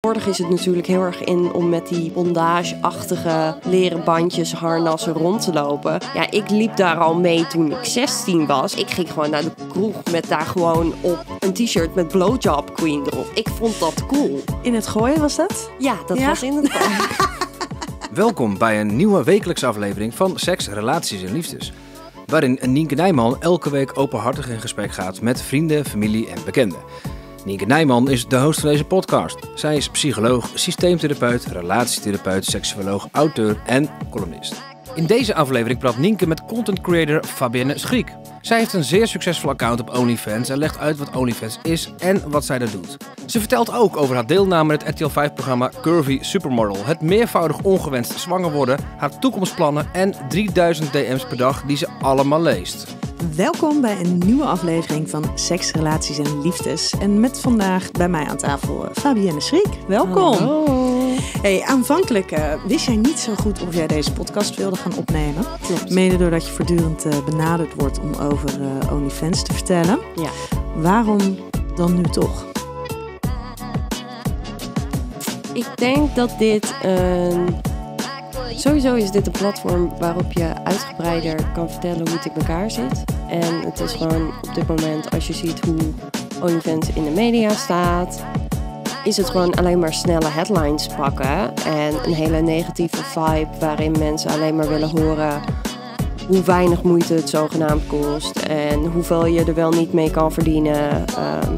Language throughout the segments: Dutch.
Tegenwoordig is het natuurlijk heel erg in om met die bondageachtige leren bandjes, harnassen rond te lopen. Ja, ik liep daar al mee toen ik 16 was. Ik ging gewoon naar de kroeg met daar gewoon op een t-shirt met Blowjob Queen erop. Ik vond dat cool. In het gooien was dat? Ja, dat was in het gooien. Welkom bij een nieuwe wekelijkse aflevering van Seks, Relaties en Liefdes. Waarin Nienke Nijman elke week openhartig in gesprek gaat met vrienden, familie en bekenden. Nienke Nijman is de host van deze podcast. Zij is psycholoog, systeemtherapeut, relatietherapeut, seksuoloog, auteur en columnist. In deze aflevering praat Nienke met content creator Fabienne Schriek. Zij heeft een zeer succesvol account op OnlyFans en legt uit wat OnlyFans is en wat zij daar doet. Ze vertelt ook over haar deelname aan het RTL 5-programma Curvy Supermodel, het meervoudig ongewenst zwanger worden, haar toekomstplannen en 3000 DM's per dag die ze allemaal leest. Welkom bij een nieuwe aflevering van Seks, Relaties en Liefdes. En met vandaag bij mij aan tafel eh, Fabienne Schriek. Welkom. Hallo. Hey, aanvankelijk eh, wist jij niet zo goed of jij deze podcast wilde gaan opnemen. Klopt. Mede doordat je voortdurend uh, benaderd wordt om over uh, OnlyFans te vertellen. Ja. Waarom dan nu toch? Ik denk dat dit een Sowieso is dit een platform waarop je uitgebreider kan vertellen hoe het in elkaar zit. En het is gewoon op dit moment, als je ziet hoe OnlyFans in de media staat, is het gewoon alleen maar snelle headlines pakken. En een hele negatieve vibe waarin mensen alleen maar willen horen hoe weinig moeite het zogenaamd kost. En hoeveel je er wel niet mee kan verdienen. Ehm,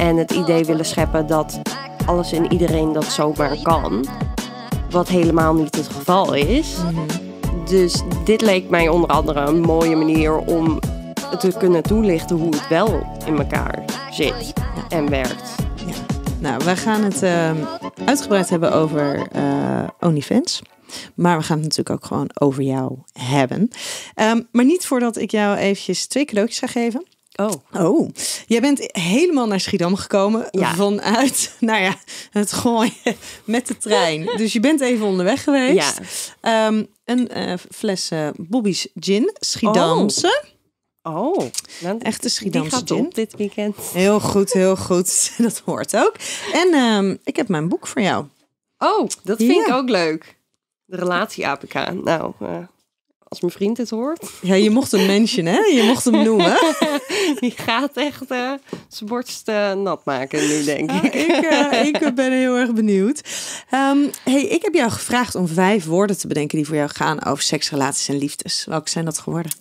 en het idee willen scheppen dat alles en iedereen dat zomaar kan. Wat helemaal niet het geval is. Dus dit leek mij onder andere een mooie manier om te kunnen toelichten hoe het wel in elkaar zit en werkt. Ja. Nou, we gaan het ehm, uitgebreid hebben over uh, OnlyFans. Maar we gaan het natuurlijk ook gewoon over jou hebben. Ehm, maar niet voordat ik jou eventjes twee cadeautjes ga geven. Oh. Oh. Jij bent helemaal naar Schiedam gekomen vanuit, nou ja, het gooien met de trein. dus je bent even onderweg geweest. Ja. Ehm, een eh, fles uh, Bobby's Gin, Schiedamse. Oh. Oh, nou, echte Schiedamse die dit weekend. Heel goed, heel goed. Dat hoort ook. En ehm, ik heb mijn boek voor jou. Oh, dat vind ik ook leuk. De relatie APK. Nou, uh, als mijn vriend dit hoort. Ja, je mocht hem mention, hè? Je mocht hem noemen. Die gaat echt uh, zijn borst eh, nat maken nu, denk oh, ik. Ik, eh, ik, ben heel erg benieuwd. Ehm, hey, ik heb jou gevraagd om vijf woorden te bedenken die voor jou gaan over seks, relaties en liefdes. Welke zijn dat geworden?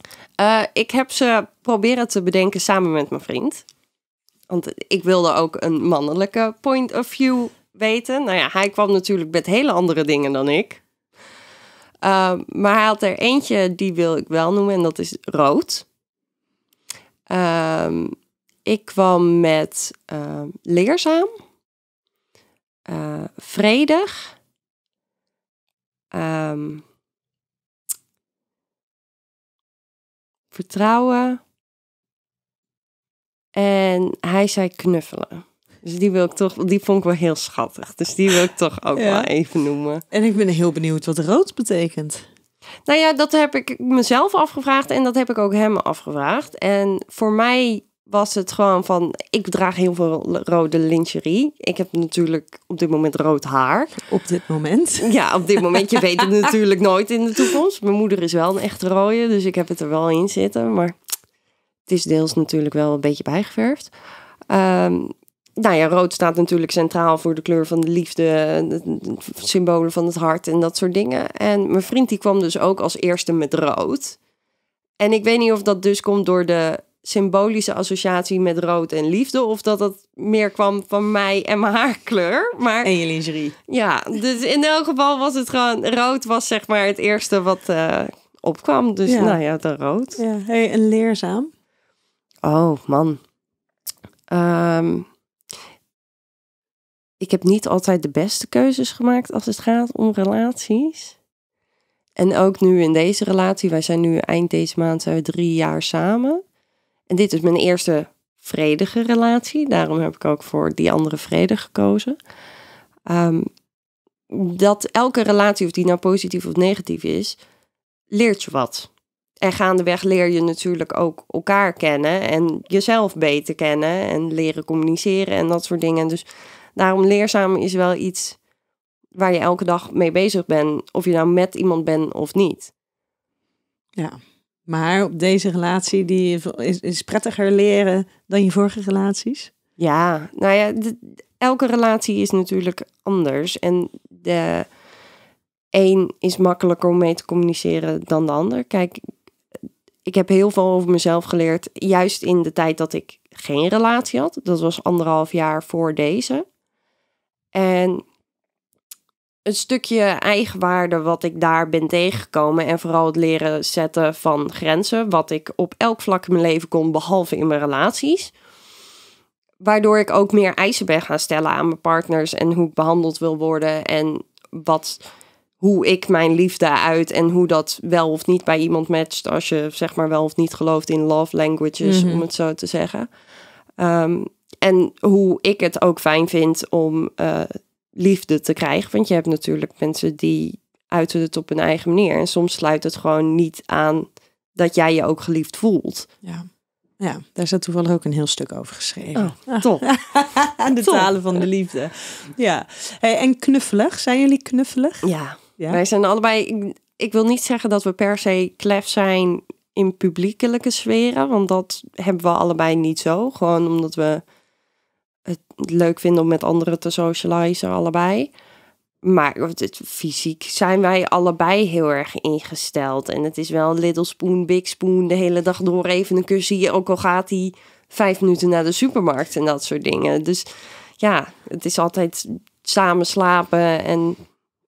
ik heb ze proberen te bedenken samen met mijn vriend. Want ik wilde ook een mannelijke point of view weten. Nou ja, hij kwam natuurlijk met hele andere dingen dan ik. Ehm, maar hij had er eentje, die wil ik wel noemen, en dat is rood. Ehm, ik kwam met ehm, leerzaam, eh, vredig, vertrouwen. En hij zei knuffelen. Dus die wil ik toch, die vond ik wel heel schattig. Dus die wil ik toch ook wel even noemen. En ik ben heel benieuwd wat rood betekent. Nou ja, dat heb ik mezelf afgevraagd en dat heb ik ook hem afgevraagd. En voor mij was het gewoon van, ik draag heel veel rode lingerie. Ik heb natuurlijk op dit moment rood haar. Op dit moment? Ja, op dit moment. Je weet het natuurlijk nooit in de toekomst. Mijn moeder is wel een echt rode, dus ik heb het er wel in zitten. Maar het is deels natuurlijk wel een beetje bijgeverfd. Um, nou ja, rood staat natuurlijk centraal voor de kleur van de liefde, de symbolen van het hart en dat soort dingen. En mijn vriend die kwam dus ook als eerste met rood. En ik weet niet of dat dus komt door de symbolische associatie met rood en liefde, of dat dat meer kwam van mij en mijn haarkleur. Maar, en je lingerie. Ja, dus in elk geval was het gewoon rood was zeg maar het eerste wat eh, opkwam. Dus nou ja, dan rood. Ja. een en leerzaam? Oh man. Um, ik heb niet altijd de beste keuzes gemaakt als het gaat om relaties. En ook nu in deze relatie, wij zijn nu eind deze maand zijn drie jaar samen. En dit is mijn eerste vredige relatie. Daarom heb ik ook voor die andere vrede gekozen. Ehm, dat elke relatie, of die nou positief of negatief is, leert je wat. En gaandeweg leer je natuurlijk ook elkaar kennen en jezelf beter kennen en leren communiceren en dat soort dingen. Dus Daarom leerzaam is wel iets waar je elke dag mee bezig bent. Of je nou met iemand bent of niet. Ja, maar op deze relatie die is, is prettiger leren dan je vorige relaties? Ja, nou ja, elke relatie is natuurlijk anders. En de een is makkelijker om mee te communiceren dan de ander. Kijk, ik heb heel veel over mezelf geleerd. Juist in de tijd dat ik geen relatie had. Dat was anderhalf jaar voor deze. En een stukje eigenwaarde wat ik daar ben tegengekomen. En vooral het leren zetten van grenzen. Wat ik op elk vlak in mijn leven kon, behalve in mijn relaties. Waardoor ik ook meer eisen ben gaan stellen aan mijn partners. En hoe ik behandeld wil worden. En wat, hoe ik mijn liefde uit. En hoe dat wel of niet bij iemand matcht. Als je zeg maar wel of niet gelooft in love languages, mhm. om het zo te zeggen. Um, en hoe ik het ook fijn vind om eh, liefde te krijgen. Want je hebt natuurlijk mensen die uiten het op hun eigen manier. En soms sluit het gewoon niet aan dat jij je ook geliefd voelt. Ja. Ja, daar staat toevallig ook een heel stuk over geschreven. Oh, top. de talen van de liefde. Ja. Hey, en knuffelig. Zijn jullie knuffelig? Ja. ja. Wij zijn allebei. Ik, ik, wil niet zeggen dat we per se klef zijn in publiekelijke sferen, want dat hebben we allebei niet zo. Gewoon omdat we het leuk vinden om met anderen te socializen, allebei. Maar het, fysiek zijn wij allebei heel erg ingesteld. En het is wel little spoon, big spoon, de hele dag door even een cursie. Ook al gaat hij vijf minuten naar de supermarkt en dat soort dingen. Dus ja, het is altijd samen slapen en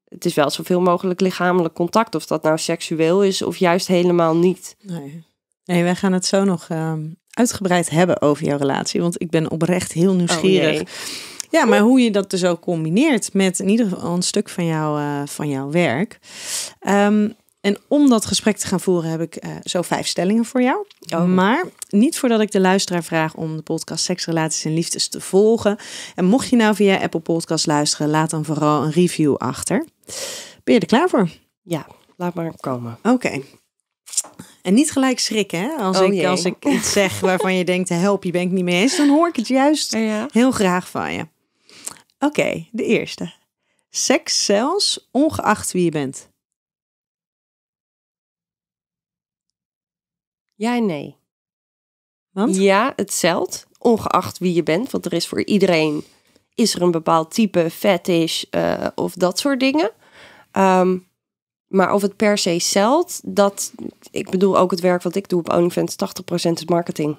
het is wel zoveel mogelijk lichamelijk contact. Of dat nou seksueel is of juist helemaal niet. Nee, nee wij gaan het zo nog ehm, uitgebreid hebben over jouw relatie. Want ik ben oprecht heel oh, nieuwsgierig. ja, maar hoe je dat dus ook combineert met in ieder geval een stuk van, jou, eh, van jouw werk. Ehm, en om dat gesprek te gaan voeren heb ik eh, zo vijf stellingen voor jou. Oh. Maar niet voordat ik de luisteraar vraag om de podcast Seks, Relaties en Liefdes te volgen. En mocht je nou via Apple Podcast luisteren, laat dan vooral een review achter. Ben je er klaar voor? Ja, laat maar komen. Oké. En niet gelijk schrikken. Hè? Als, oh ik, als ik iets zeg waarvan je denkt, help, je ben niet mee eens. Dan hoor ik het juist heel graag van je. Oké, de eerste. Seks zelfs, ongeacht wie je bent. Ja en nee. Want? Ja, het ongeacht wie je bent. Want er is voor iedereen, is er een bepaald type fetish uh, of dat soort dingen. Ehm, maar of het per se zelt, dat... Ik bedoel, ook het werk wat ik doe op OnlyFans, 80% is marketing.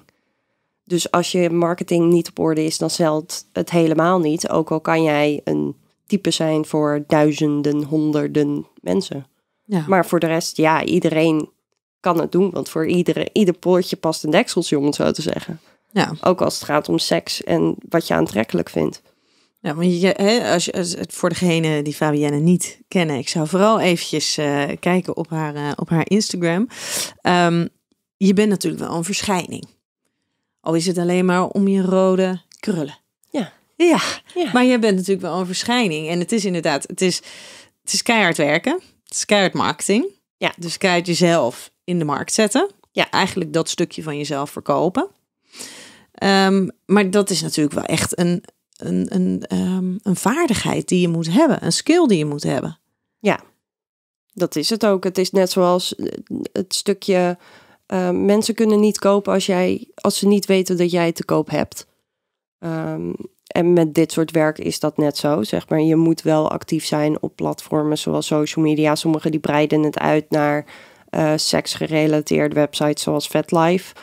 Dus als je marketing niet op orde is, dan zelt het helemaal niet. Ook al kan jij een type zijn voor duizenden, honderden mensen. Ja. Maar voor de rest, ja, iedereen kan het doen. Want voor iedere, ieder poortje past een dekseltje, om het zo te zeggen. Ja. Ook als het gaat om seks en wat je aantrekkelijk vindt. Ja, want je, hè, als, voor degene die Fabienne niet kennen, ik zou vooral eventjes eh, kijken op haar, eh, op haar Instagram. Ehm, je bent natuurlijk wel een verschijning. Al is het alleen maar om je rode krullen. Ja. Ja, maar je bent natuurlijk wel een verschijning. En het is inderdaad, het is, het is keihard werken. Het is keihard marketing. Ja. Dus keihard jezelf in de markt zetten. Ja, eigenlijk dat stukje van jezelf verkopen. Ehm, maar dat is natuurlijk wel echt een, een, een, ehm, een vaardigheid die je moet hebben, een skill die je moet hebben. Ja, dat is het ook. Het is net zoals eh, het stukje ehm, mensen kunnen niet kopen als, jij, als ze niet weten dat jij het te koop hebt. Ehm, en met dit soort werk is dat net zo. Zeg maar, je moet wel actief zijn op platformen zoals social media. Sommigen die breiden het uit naar eh, seksgerelateerde websites zoals VetLife.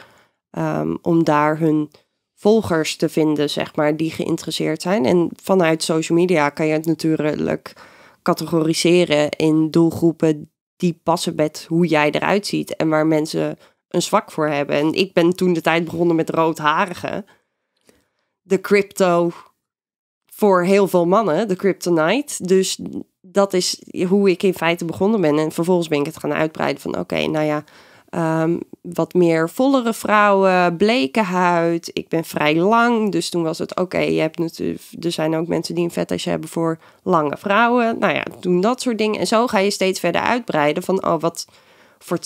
Um, om daar hun volgers te vinden, zeg maar, die geïnteresseerd zijn. En vanuit social media kan je het natuurlijk categoriseren in doelgroepen die passen met hoe jij eruit ziet en waar mensen een zwak voor hebben. En ik ben toen de tijd begonnen met roodharigen. De crypto voor heel veel mannen, de kryptonite. Dus dat is hoe ik in feite begonnen ben. En vervolgens ben ik het gaan uitbreiden van oké, nou ja, Ehm, wat meer vollere vrouwen, bleke huid. Ik ben vrij lang, dus toen was het oké. je hebt natuurlijk, er zijn ook mensen die een vetage hebben voor lange vrouwen. Nou ja, doen dat soort dingen. En zo ga je steeds verder uitbreiden van, oh, wat voor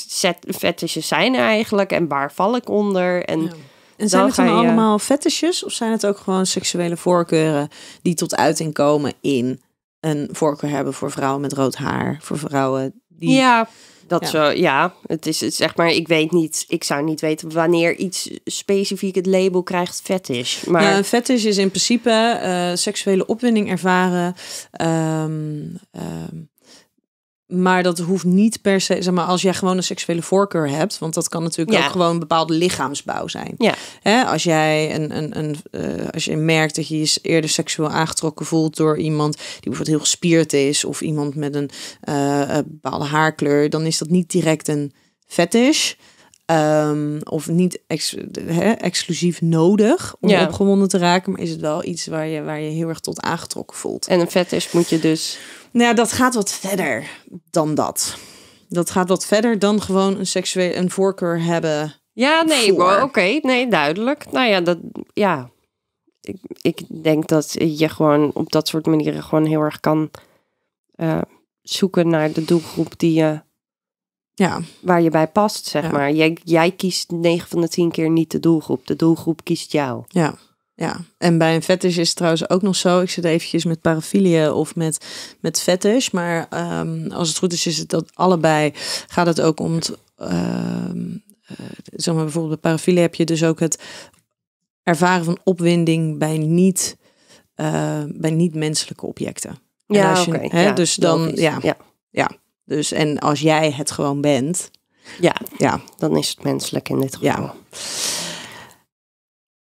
fetishes zijn er eigenlijk en waar val ik onder? En, zijn het dan allemaal fetishes of zijn het ook gewoon seksuele voorkeuren die tot uiting komen in een voorkeur hebben voor vrouwen met rood haar, voor vrouwen die. Ja dat zo, ja, het is, het zeg maar, ik weet niet, ik zou niet weten wanneer iets specifiek het label krijgt fetish. Maar een fetish is in principe eh, seksuele opwinding ervaren. Ehm, ehm, maar dat hoeft niet per se, zeg maar, als jij gewoon een seksuele voorkeur hebt, want dat kan natuurlijk ook gewoon een bepaalde lichaamsbouw zijn. Ja. Hè, als jij een, een, een eh, als je merkt dat je je eerder seksueel aangetrokken voelt door iemand die bijvoorbeeld heel gespierd is of iemand met een, een eh, eh, bepaalde haarkleur, dan is dat niet direct een fetish. Ehm, of niet ex, exclusief nodig om ja. opgewonden te raken. Maar is het wel iets waar je, waar je heel erg tot aangetrokken voelt. En een vet is moet je dus... Nou ja, dat gaat wat verder dan dat. Dat gaat wat verder dan gewoon een seksueel een voorkeur hebben. Ja, nee, oké. nee, duidelijk. Nou ja, dat... Ja. Ik, ik denk dat je gewoon op dat soort manieren gewoon heel erg kan... Eh, zoeken naar de doelgroep die je ja. waar je bij past, zeg maar. Jij, jij kiest 9 van de 10 keer niet de doelgroep. De doelgroep kiest jou. Ja. Ja, en bij een fetish is het trouwens ook nog zo. Ik zit eventjes met parafilie of met, met fetish. Maar ehm, als het goed is, is het dat allebei gaat het ook om het... Ehm, eh, zeg maar bijvoorbeeld bij parafilie heb je dus ook het ervaren van opwinding bij niet, eh, bij niet menselijke objecten. Ja, oké dus dan, ja. ja. Dus en als jij het gewoon bent. Ja, ja. dan is het menselijk in dit geval. Ja.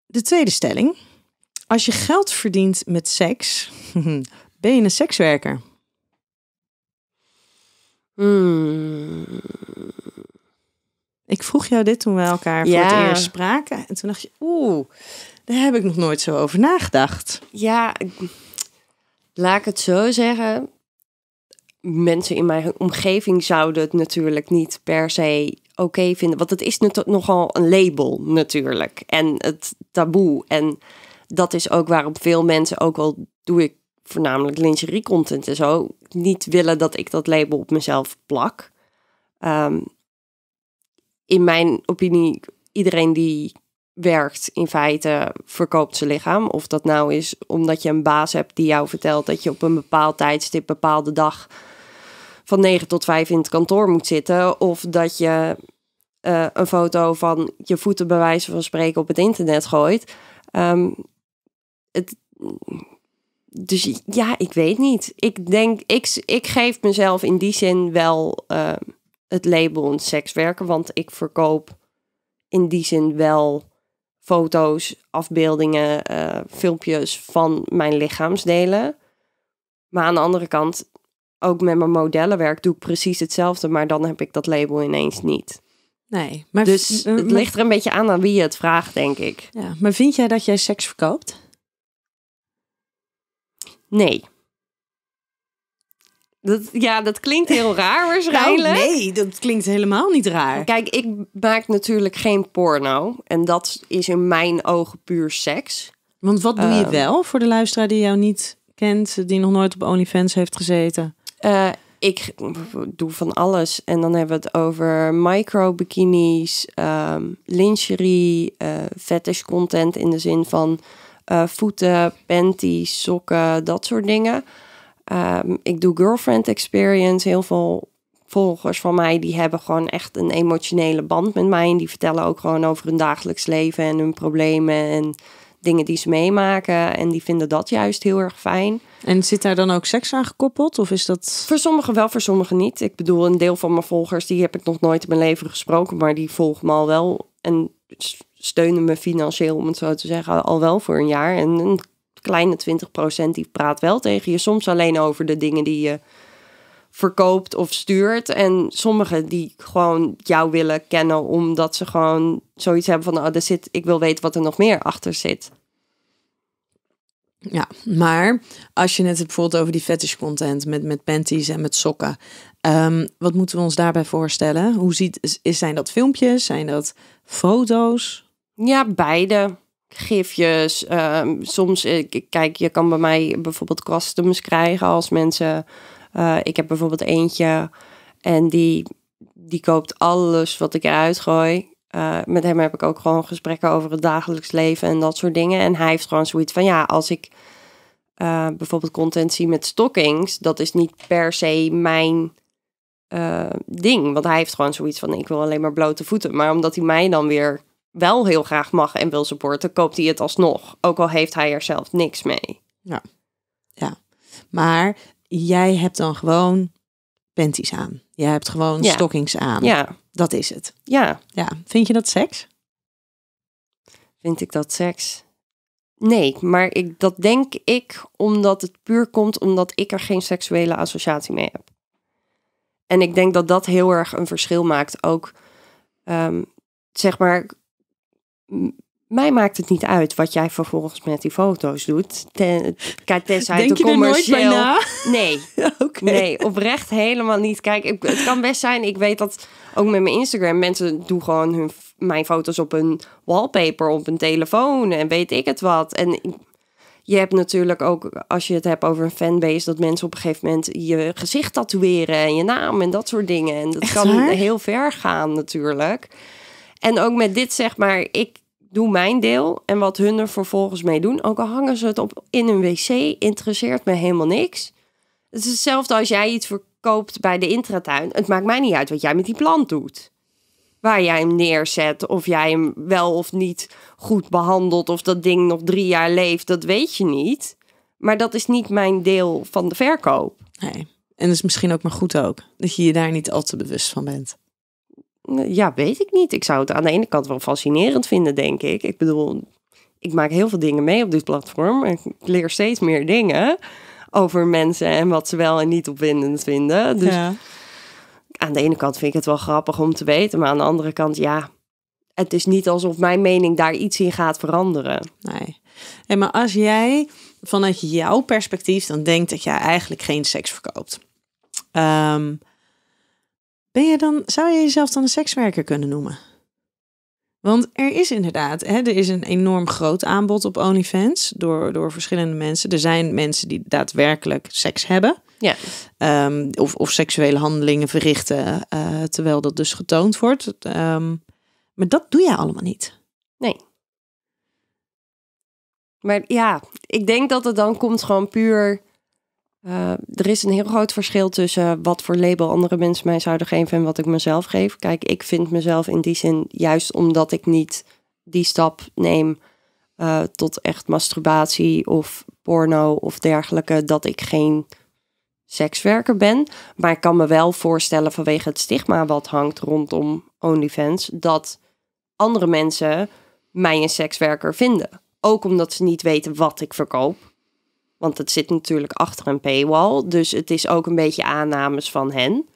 De tweede stelling. Als je geld verdient met seks, ben je een sekswerker? Hmm. Ik vroeg jou dit toen we elkaar ja. voor het eerst spraken. En toen dacht je, oeh, daar heb ik nog nooit zo over nagedacht. Ja, laat ik het zo zeggen mensen in mijn omgeving zouden het natuurlijk niet per se oké vinden. Want het is nogal een label natuurlijk. En het taboe. En dat is ook waarom veel mensen, ook al doe ik voornamelijk lingerie content en zo, niet willen dat ik dat label op mezelf plak. Ehm, in mijn opinie, iedereen die werkt in feite verkoopt zijn lichaam. Of dat nou is omdat je een baas hebt die jou vertelt dat je op een bepaald tijdstip, bepaalde dag van 9 tot 5 in het kantoor moet zitten. Of dat je eh, een foto van je voeten bij wijze van spreken op het internet gooit. Ehm, het, dus ja, ik weet niet. Ik denk, ik, ik geef mezelf in die zin wel eh, het label een sekswerker, want ik verkoop in die zin wel foto's, afbeeldingen, eh, filmpjes van mijn lichaamsdelen. Maar aan de andere kant, ook met mijn modellenwerk doe ik precies hetzelfde, maar dan heb ik dat label ineens niet. Nee, maar dus het ligt er een beetje aan aan wie je het vraagt, denk ik. Ja, maar vind jij dat jij seks verkoopt? Nee. Dat, ja, dat klinkt heel raar nou, waarschijnlijk. nee, dat klinkt helemaal niet raar. Kijk, ik maak natuurlijk geen porno. En dat is in mijn ogen puur seks. Want wat doe je ehm. wel voor de luisteraar die jou niet kent, die nog nooit op OnlyFans heeft gezeten? Eh, ik doe van alles. En dan hebben we het over micro-bikinis, ehm, lingerie, uh, fetish content in de zin van eh, voeten, panties, sokken, dat soort dingen. Ehm, ik doe girlfriend experience. Heel veel volgers van mij die hebben gewoon echt een emotionele band met mij. En die vertellen ook gewoon over hun dagelijks leven en hun problemen en dingen die ze meemaken. En die vinden dat juist heel erg fijn. En zit daar dan ook seks aan gekoppeld? Of is dat... Voor sommigen wel, voor sommigen niet. Ik bedoel, een deel van mijn volgers, die heb ik nog nooit in mijn leven gesproken. Maar die volgen me al wel en steunen me financieel, om het zo te zeggen, al wel voor een jaar. En een kleine 20% die praat wel tegen je. Soms alleen over de dingen die je verkoopt of stuurt. En sommigen die gewoon jou willen kennen omdat ze gewoon zoiets hebben van... Oh, er zit, ik wil weten wat er nog meer achter zit. Ja, maar als je net het bijvoorbeeld over die fetish content met, met panties en met sokken. Ehm, wat moeten we ons daarbij voorstellen? Hoe ziet, is, zijn dat filmpjes? Zijn dat foto's? Ja, beide. Gifjes. Ehm, soms, eh, kijk, je kan bij mij bijvoorbeeld customs krijgen als mensen... Eh, ik heb bijvoorbeeld eentje en die, die koopt alles wat ik eruit gooi. Eh, met hem heb ik ook gewoon gesprekken over het dagelijks leven en dat soort dingen. En hij heeft gewoon zoiets van: ja, als ik eh, bijvoorbeeld content zie met stockings, dat is niet per se mijn eh, ding. Want hij heeft gewoon zoiets van: ik wil alleen maar blote voeten. Maar omdat hij mij dan weer wel heel graag mag en wil supporten, koopt hij het alsnog. Ook al heeft hij er zelf niks mee. Ja, ja. Maar jij hebt dan gewoon panties aan. Jij hebt gewoon ja. stockings aan. Ja. Dat is het. Ja. Ja. Vind je dat seks? Vind ik dat seks? Nee, maar ik, dat denk ik omdat het puur komt omdat ik er geen seksuele associatie mee heb. En ik denk dat dat heel erg een verschil maakt. Ook ehm, zeg maar mij maakt het niet uit wat jij vervolgens met die foto's doet. Ten, kijk, tenzij Denk het commercieel. Nee. okay. Nee, oprecht helemaal niet. Kijk, het kan best zijn. Ik weet dat ook met mijn Instagram. Mensen doen gewoon hun, mijn foto's op een wallpaper, op een telefoon en weet ik het wat. En je hebt natuurlijk ook, als je het hebt over een fanbase, dat mensen op een gegeven moment je gezicht tatoeëren en je naam en dat soort dingen. En dat kan heel ver gaan natuurlijk. En ook met dit zeg maar, ik doe mijn deel en wat hun er vervolgens mee doen. Ook al hangen ze het op in een wc, interesseert me helemaal niks. Het is hetzelfde als jij iets verkoopt bij de intratuin. Het maakt mij niet uit wat jij met die plant doet. Waar jij hem neerzet, of jij hem wel of niet goed behandelt, of dat ding nog drie jaar leeft, dat weet je niet. Maar dat is niet mijn deel van de verkoop. Nee. En dat is misschien ook maar goed ook, dat je je daar niet al te bewust van bent. Eh, ja, weet ik niet. Ik zou het aan de ene kant wel fascinerend vinden, denk ik. Ik bedoel, ik maak heel veel dingen mee op dit platform. ik leer steeds meer dingen over mensen en wat ze wel en niet opwindend vinden. Dus aan de ene kant vind ik het wel grappig om te weten. Maar aan de andere kant, ja, het is niet alsof mijn mening daar iets in gaat veranderen. Nee. Hey, maar als jij vanuit jouw perspectief dan denkt dat jij eigenlijk geen seks verkoopt. Um, ben je dan, zou je jezelf dan een sekswerker kunnen noemen? Want er is inderdaad, hè, er is een enorm groot aanbod op OnlyFans door, door verschillende mensen. Er zijn mensen die daadwerkelijk seks hebben. Ja. Ehm, of, of seksuele handelingen verrichten eh, terwijl dat dus getoond wordt. Ehm, maar dat doe jij allemaal niet. Nee. Maar ja, ik denk dat het dan komt gewoon puur eh, er is een heel groot verschil tussen wat voor label andere mensen mij zouden geven en wat ik mezelf geef. Kijk, ik vind mezelf in die zin, juist omdat ik niet die stap neem eh, tot echt masturbatie of porno of dergelijke, dat ik geen sekswerker ben. Maar ik kan me wel voorstellen vanwege het stigma wat hangt rondom OnlyFans, dat andere mensen mij een sekswerker vinden. Ook omdat ze niet weten wat ik verkoop want het zit natuurlijk achter een paywall. Dus het is ook een beetje aannames van hen.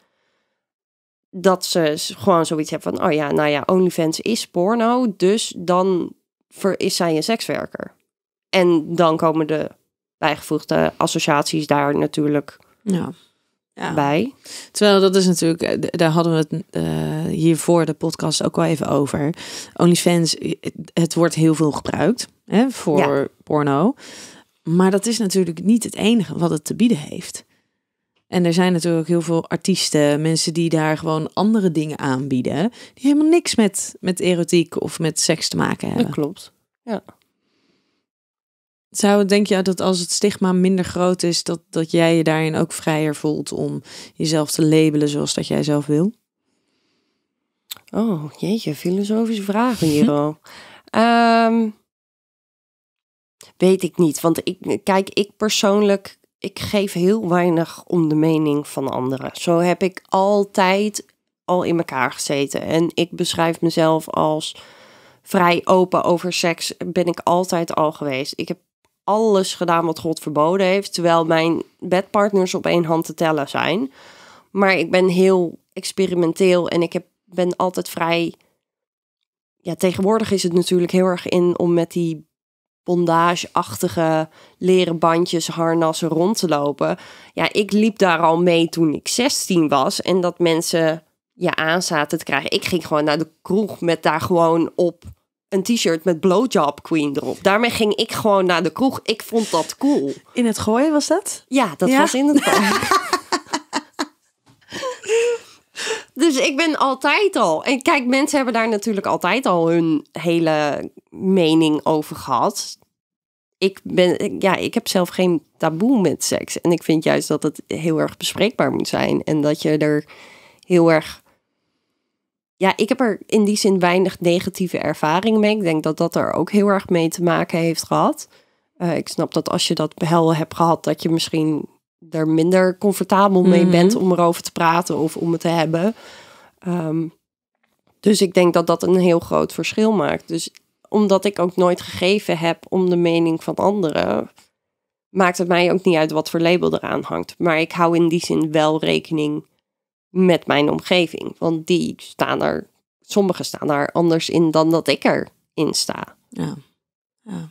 Dat ze gewoon zoiets hebben van: oh ja, nou ja, OnlyFans is porno. Dus dan is zij een sekswerker. En dan komen de bijgevoegde associaties daar natuurlijk ja. Ja. bij. Terwijl dat is natuurlijk, eh, daar hadden we het uh, eh, hiervoor de podcast ook wel even over. OnlyFans, het wordt heel veel gebruikt hè, voor ja. porno. Maar dat is natuurlijk niet het enige wat het te bieden heeft. En er zijn natuurlijk heel veel artiesten, mensen die daar gewoon andere dingen aanbieden, die helemaal niks met, met erotiek of met seks te maken hebben. Dat klopt. Ja. Zou denk je dat als het stigma minder groot is, dat, dat jij je daarin ook vrijer voelt om jezelf te labelen zoals dat jij zelf wil? Oh, jeetje, filosofische vragen hier al. Um, ehm, weet ik niet. Want ik, kijk, ik persoonlijk, ik geef heel weinig om de mening van anderen. Zo heb ik altijd al in elkaar gezeten. En ik beschrijf mezelf als vrij open over seks. Ben ik altijd al geweest. Ik heb alles gedaan wat God verboden heeft. Terwijl mijn bedpartners op één hand te tellen zijn. Maar ik ben heel experimenteel en ik heb, ben altijd vrij. Ja, tegenwoordig is het natuurlijk heel erg in om met die bondageachtige leren bandjes, harnassen rond te lopen. Ja, ik liep daar al mee toen ik 16 was en dat mensen je aanzaten. aan zaten te krijgen. Ik ging gewoon naar de kroeg met daar gewoon op een t-shirt met Blowjob Queen erop. Daarmee ging ik gewoon naar de kroeg. Ik vond dat cool. In het gooien was dat? Ja, dat was in het gooi. Dus ik ben altijd al. En kijk, mensen hebben daar natuurlijk altijd al hun hele mening over gehad. Ik ben, ja, ik heb zelf geen taboe met seks. En ik vind juist dat het heel erg bespreekbaar moet zijn. En dat je er heel erg. Ja, ik heb er in die zin weinig negatieve ervaring mee. Ik denk dat dat er ook heel erg mee te maken heeft gehad. Eh, ik snap dat als je dat behel hebt gehad, dat je misschien er minder comfortabel mee mhm. bent om erover te praten of om het te hebben. Ehm, dus ik denk dat dat een heel groot verschil maakt. Dus omdat ik ook nooit gegeven heb om de mening van anderen, maakt het mij ook niet uit wat voor label eraan hangt. Maar ik hou in die zin wel rekening met mijn omgeving. Want die staan er, sommigen staan daar anders in dan dat ik erin sta. Ja. ja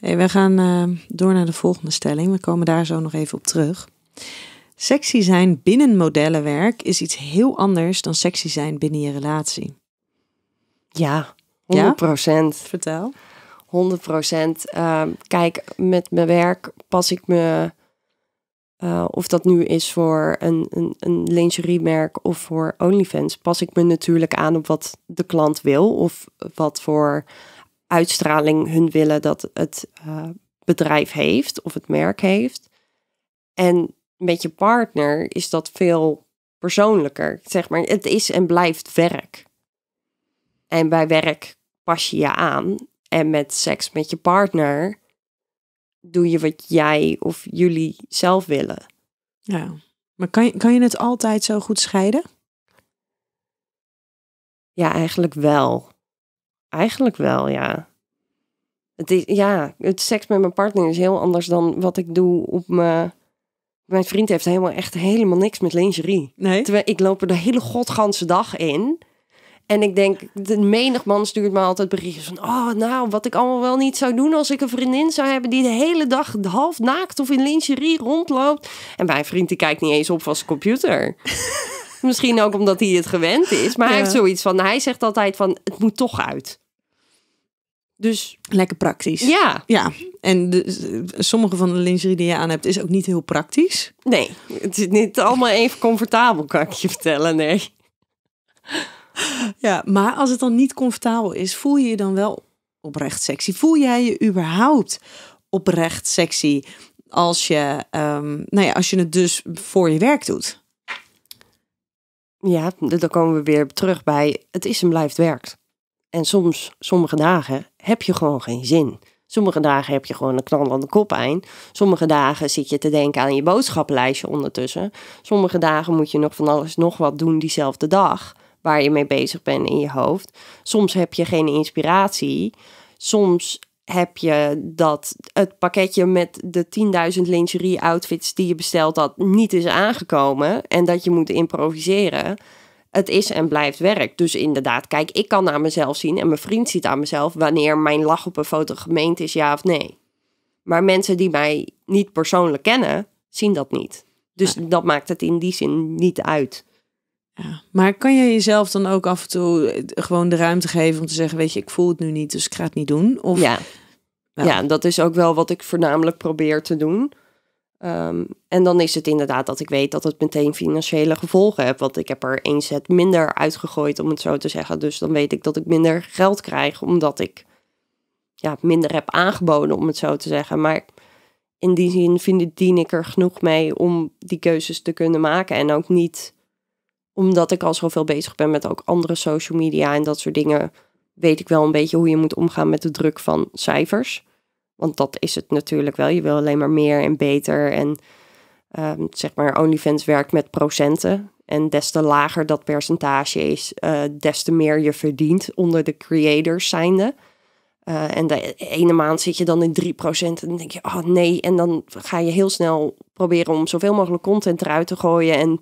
we gaan eh, door naar de volgende stelling. We komen daar zo nog even op terug. Sexy zijn binnen modellenwerk is iets heel anders dan sexy zijn binnen je relatie. Ja, 100 Vertel. 100 ehm, kijk, met mijn werk pas ik me. Eh, of dat nu is voor een, een, een lingeriemerk of voor OnlyFans, pas ik me natuurlijk aan op wat de klant wil of wat voor uitstraling hun willen dat het eh, bedrijf heeft of het merk heeft. En met je partner is dat veel persoonlijker. Zeg maar, het is en blijft werk. En bij werk pas je je aan. En met seks met je partner doe je wat jij of jullie zelf willen. Ja, maar kan je, kan je het altijd zo goed scheiden? Ja, eigenlijk wel. Eigenlijk wel, ja. Het is, ja, het seks met mijn partner is heel anders dan wat ik doe op mijn... Mijn vriend heeft helemaal echt helemaal niks met lingerie. Nee? Terwijl ik loop er de hele godganse dag in. En ik denk, de menig man stuurt me altijd berichtjes van... oh, nou, wat ik allemaal wel niet zou doen als ik een vriendin zou hebben... die de hele dag half naakt of in lingerie rondloopt. En mijn vriend die kijkt niet eens op van zijn computer. Misschien ook omdat hij het gewend is. Maar hij heeft zoiets van, hij zegt altijd van, het moet toch uit. Dus lekker praktisch. Ja. Ja. En de, sommige van de lingerie die je aan hebt is ook niet heel praktisch. Nee, het is niet allemaal even comfortabel, kan ik je vertellen. Nee. Ja, maar als het dan niet comfortabel is, voel je je dan wel oprecht sexy? Voel jij je überhaupt oprecht sexy als je, ehm, nou ja, als je het dus voor je werk doet? Ja, dan komen we weer terug bij het is en blijft werkt. En soms, sommige dagen, heb je gewoon geen zin. Sommige dagen heb je gewoon een knal aan de kop Sommige dagen zit je te denken aan je boodschappenlijstje ondertussen. Sommige dagen moet je nog van alles nog wat doen diezelfde dag. Waar je mee bezig bent in je hoofd. Soms heb je geen inspiratie. Soms heb je dat het pakketje met de 10.000 lingerie outfits die je besteld had niet is aangekomen en dat je moet improviseren. Het is en blijft werk. Dus inderdaad, kijk, ik kan naar mezelf zien en mijn vriend ziet aan mezelf wanneer mijn lach op een foto gemeend is, ja of nee. Maar mensen die mij niet persoonlijk kennen, zien dat niet. Dus dat maakt het in die zin niet uit. Ja, maar kan je jezelf dan ook af en toe gewoon de ruimte geven om te zeggen: Weet je, ik voel het nu niet, dus ik ga het niet doen? Of ja. Ja. dat is ook wel wat ik voornamelijk probeer te doen. Ehm, en dan is het inderdaad dat ik weet dat het meteen financiële gevolgen heeft. Want ik heb er één set minder uitgegooid, om het zo te zeggen. Dus dan weet ik dat ik minder geld krijg, omdat ik ja, minder heb aangeboden, om het zo te zeggen. Maar in die zin vind, dien ik er genoeg mee om die keuzes te kunnen maken. En ook niet omdat ik al zoveel bezig ben met ook andere social media en dat soort dingen, weet ik wel een beetje hoe je moet omgaan met de druk van cijfers. Want dat is het natuurlijk wel. Je wil alleen maar meer en beter. En ehm, zeg maar, OnlyFans werkt met procenten. En des te lager dat percentage is, eh, des te meer je verdient onder de creators zijnde. Eh, en de ene maand zit je dan in 3% en dan denk je, oh nee. En dan ga je heel snel proberen om zoveel mogelijk content eruit te gooien. En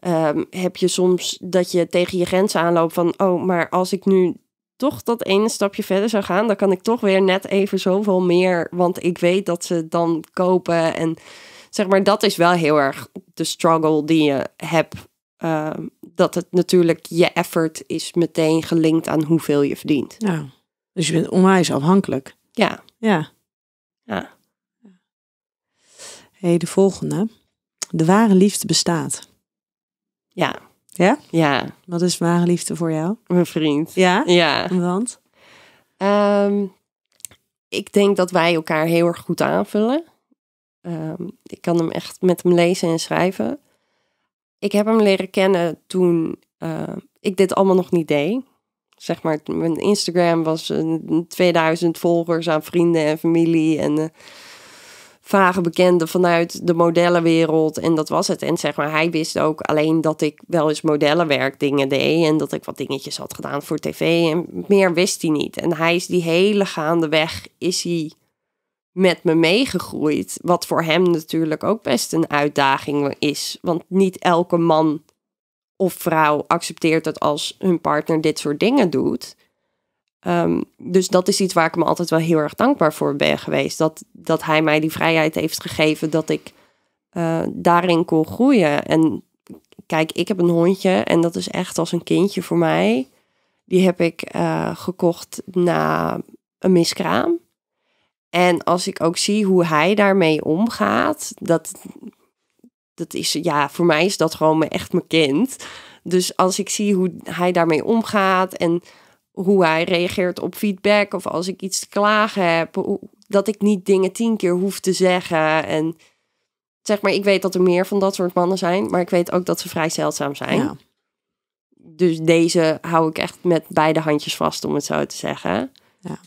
ehm, heb je soms dat je tegen je grenzen aanloopt van, oh, maar als ik nu toch dat ene stapje verder zou gaan, dan kan ik toch weer net even zoveel meer. Want ik weet dat ze dan kopen. En zeg maar, dat is wel heel erg de struggle die je hebt. Ehm, dat het natuurlijk je effort is meteen gelinkt aan hoeveel je verdient. Ja. Dus je bent onwijs afhankelijk. Ja. Ja. ja. Hey, de volgende. De ware liefde bestaat. Ja. Ja? Ja. Wat is ware liefde voor jou? Mijn vriend. Ja? Ja. Want? Ehm, ik denk dat wij elkaar heel erg goed aanvullen. Ehm, ik kan hem echt met hem lezen en schrijven. Ik heb hem leren kennen toen ehm, ik dit allemaal nog niet deed. Zeg maar, mijn Instagram was 2000 volgers aan vrienden en familie. En eh, vragen bekende vanuit de modellenwereld. En dat was het. En zeg maar, hij wist ook alleen dat ik wel eens modellenwerk dingen deed. En dat ik wat dingetjes had gedaan voor tv. En meer wist hij niet. En hij is die hele gaande weg, is hij met me meegegroeid. Wat voor hem natuurlijk ook best een uitdaging is. Want niet elke man of vrouw accepteert dat als hun partner dit soort dingen doet. Ehm, dus dat is iets waar ik me altijd wel heel erg dankbaar voor ben geweest. Dat, dat hij mij die vrijheid heeft gegeven dat ik eh, daarin kon groeien. En kijk, ik heb een hondje en dat is echt als een kindje voor mij. Die heb ik eh, gekocht na een miskraam. En als ik ook zie hoe hij daarmee omgaat, dat, dat is, ja, voor mij is dat gewoon echt mijn kind. Dus als ik zie hoe hij daarmee omgaat en hoe hij reageert op feedback of als ik iets te klagen heb. Dat ik niet dingen tien keer hoef te zeggen. En zeg maar, ik weet dat er meer van dat soort mannen zijn, maar ik weet ook dat ze vrij zeldzaam zijn. Dus deze hou ik echt met beide handjes vast, om het zo te zeggen. Ja.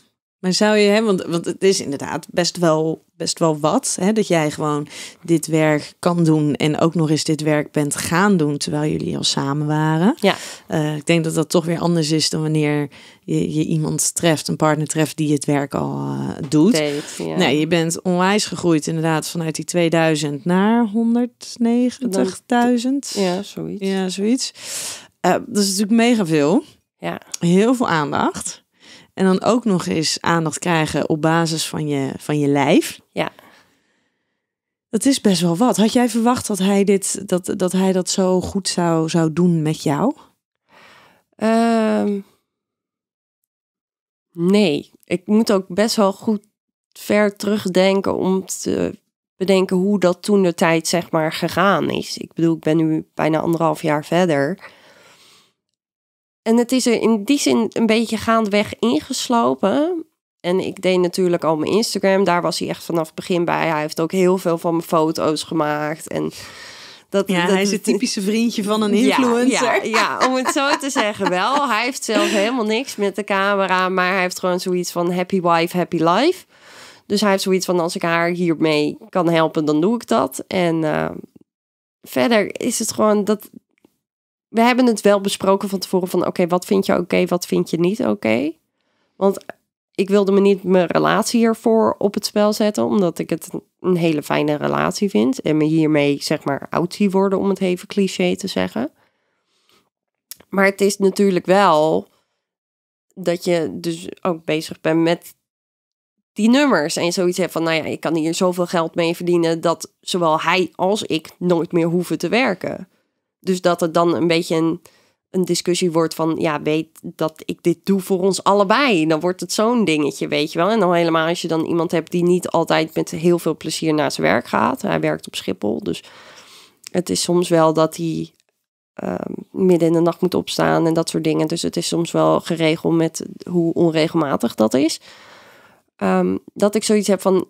Maar zou je, hè, want, want het is inderdaad best wel, best wel wat, hè, dat jij gewoon dit werk kan doen en ook nog eens dit werk bent gaan doen terwijl jullie al samen waren. Ja. Eh, ik denk dat dat toch weer anders is dan wanneer je, je iemand treft, een partner treft die het werk al eh, doet. Nee, je bent onwijs gegroeid inderdaad vanuit die 2000 naar 190.000. Ja, zoiets. Ja, zoiets. Eh, dat is natuurlijk mega veel. Ja. Heel veel aandacht. En dan ook nog eens aandacht krijgen op basis van je, van je lijf. Ja. Dat is best wel wat. Had jij verwacht dat hij, dit, dat, dat, hij dat zo goed zou, zou doen met jou? Ehm, nee, ik moet ook best wel goed ver terugdenken om te bedenken hoe dat toen de tijd zeg maar gegaan is. Ik bedoel, ik ben nu bijna anderhalf jaar verder. En het is er in die zin een beetje gaandeweg ingeslopen. En ik deed natuurlijk al mijn Instagram. Daar was hij echt vanaf het begin bij. Hij heeft ook heel veel van mijn foto's gemaakt. En dat, ja, hij is het typische vriendje van een influencer. Ja, om het zo te zeggen wel. Hij heeft zelf helemaal niks met de camera. Maar hij heeft gewoon zoiets van happy wife, happy life. Dus hij heeft zoiets van als ik haar hiermee kan helpen, dan doe ik dat. En eh, verder is het gewoon dat we hebben het wel besproken van tevoren van oké, wat vind je oké, wat vind je niet oké. Want ik wilde me niet mijn relatie hiervoor op het spel zetten, omdat ik het een hele fijne relatie vind. En me hiermee zeg maar oud worden, om het even cliché te zeggen. Maar het is natuurlijk wel dat je dus ook bezig bent met die nummers. En zoiets hebt van, nou ja, ik kan hier zoveel geld mee verdienen dat zowel hij als ik nooit meer hoeven te werken. Dus dat het dan een beetje een, een discussie wordt van, ja, weet dat ik dit doe voor ons allebei. Dan wordt het zo'n dingetje, weet je wel. En dan helemaal als je dan iemand hebt die niet altijd met heel veel plezier naar zijn werk gaat. Hij werkt op Schiphol, dus het is soms wel dat hij ehm, midden in de nacht moet opstaan en dat soort dingen. Dus het is soms wel geregeld met hoe onregelmatig dat is. Ehm, dat ik zoiets heb van,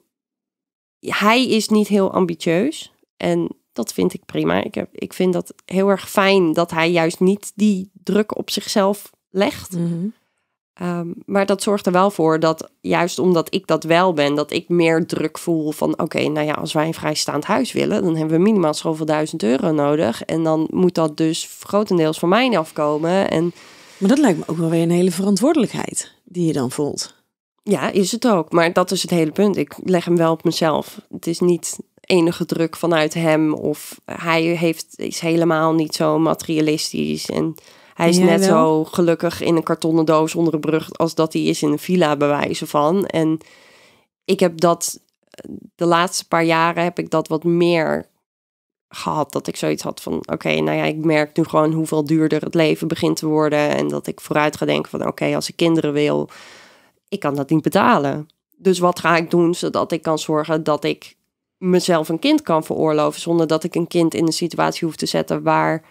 hij is niet heel ambitieus. En dat vind ik prima. Ik, heb, ik vind dat heel erg fijn dat hij juist niet die druk op zichzelf legt. Mhm. Ehm, maar dat zorgt er wel voor dat, juist omdat ik dat wel ben, dat ik meer druk voel van: oké, nou ja, als wij een vrijstaand huis willen, dan hebben we minimaal zoveel duizend euro nodig. En dan moet dat dus grotendeels van mij afkomen. En... Maar dat lijkt me ook wel weer een hele verantwoordelijkheid die je dan voelt. Ja, is het ook. Maar dat is het hele punt. Ik leg hem wel op mezelf. Het is niet enige druk vanuit hem. Of hij heeft, is helemaal niet zo materialistisch. En hij is net zo gelukkig in een kartonnen doos onder een brug als dat hij is in een villa, bewijzen van. En ik heb dat, de laatste paar jaren heb ik dat wat meer gehad. Dat ik zoiets had van, oké, nou ja, ik merk nu gewoon hoeveel duurder het leven begint te worden. En dat ik vooruit ga denken van, oké, als ik kinderen wil, ik kan dat niet betalen. Dus wat ga ik doen zodat ik kan zorgen dat ik mezelf een kind kan veroorloven zonder dat ik een kind in een situatie hoef te zetten waar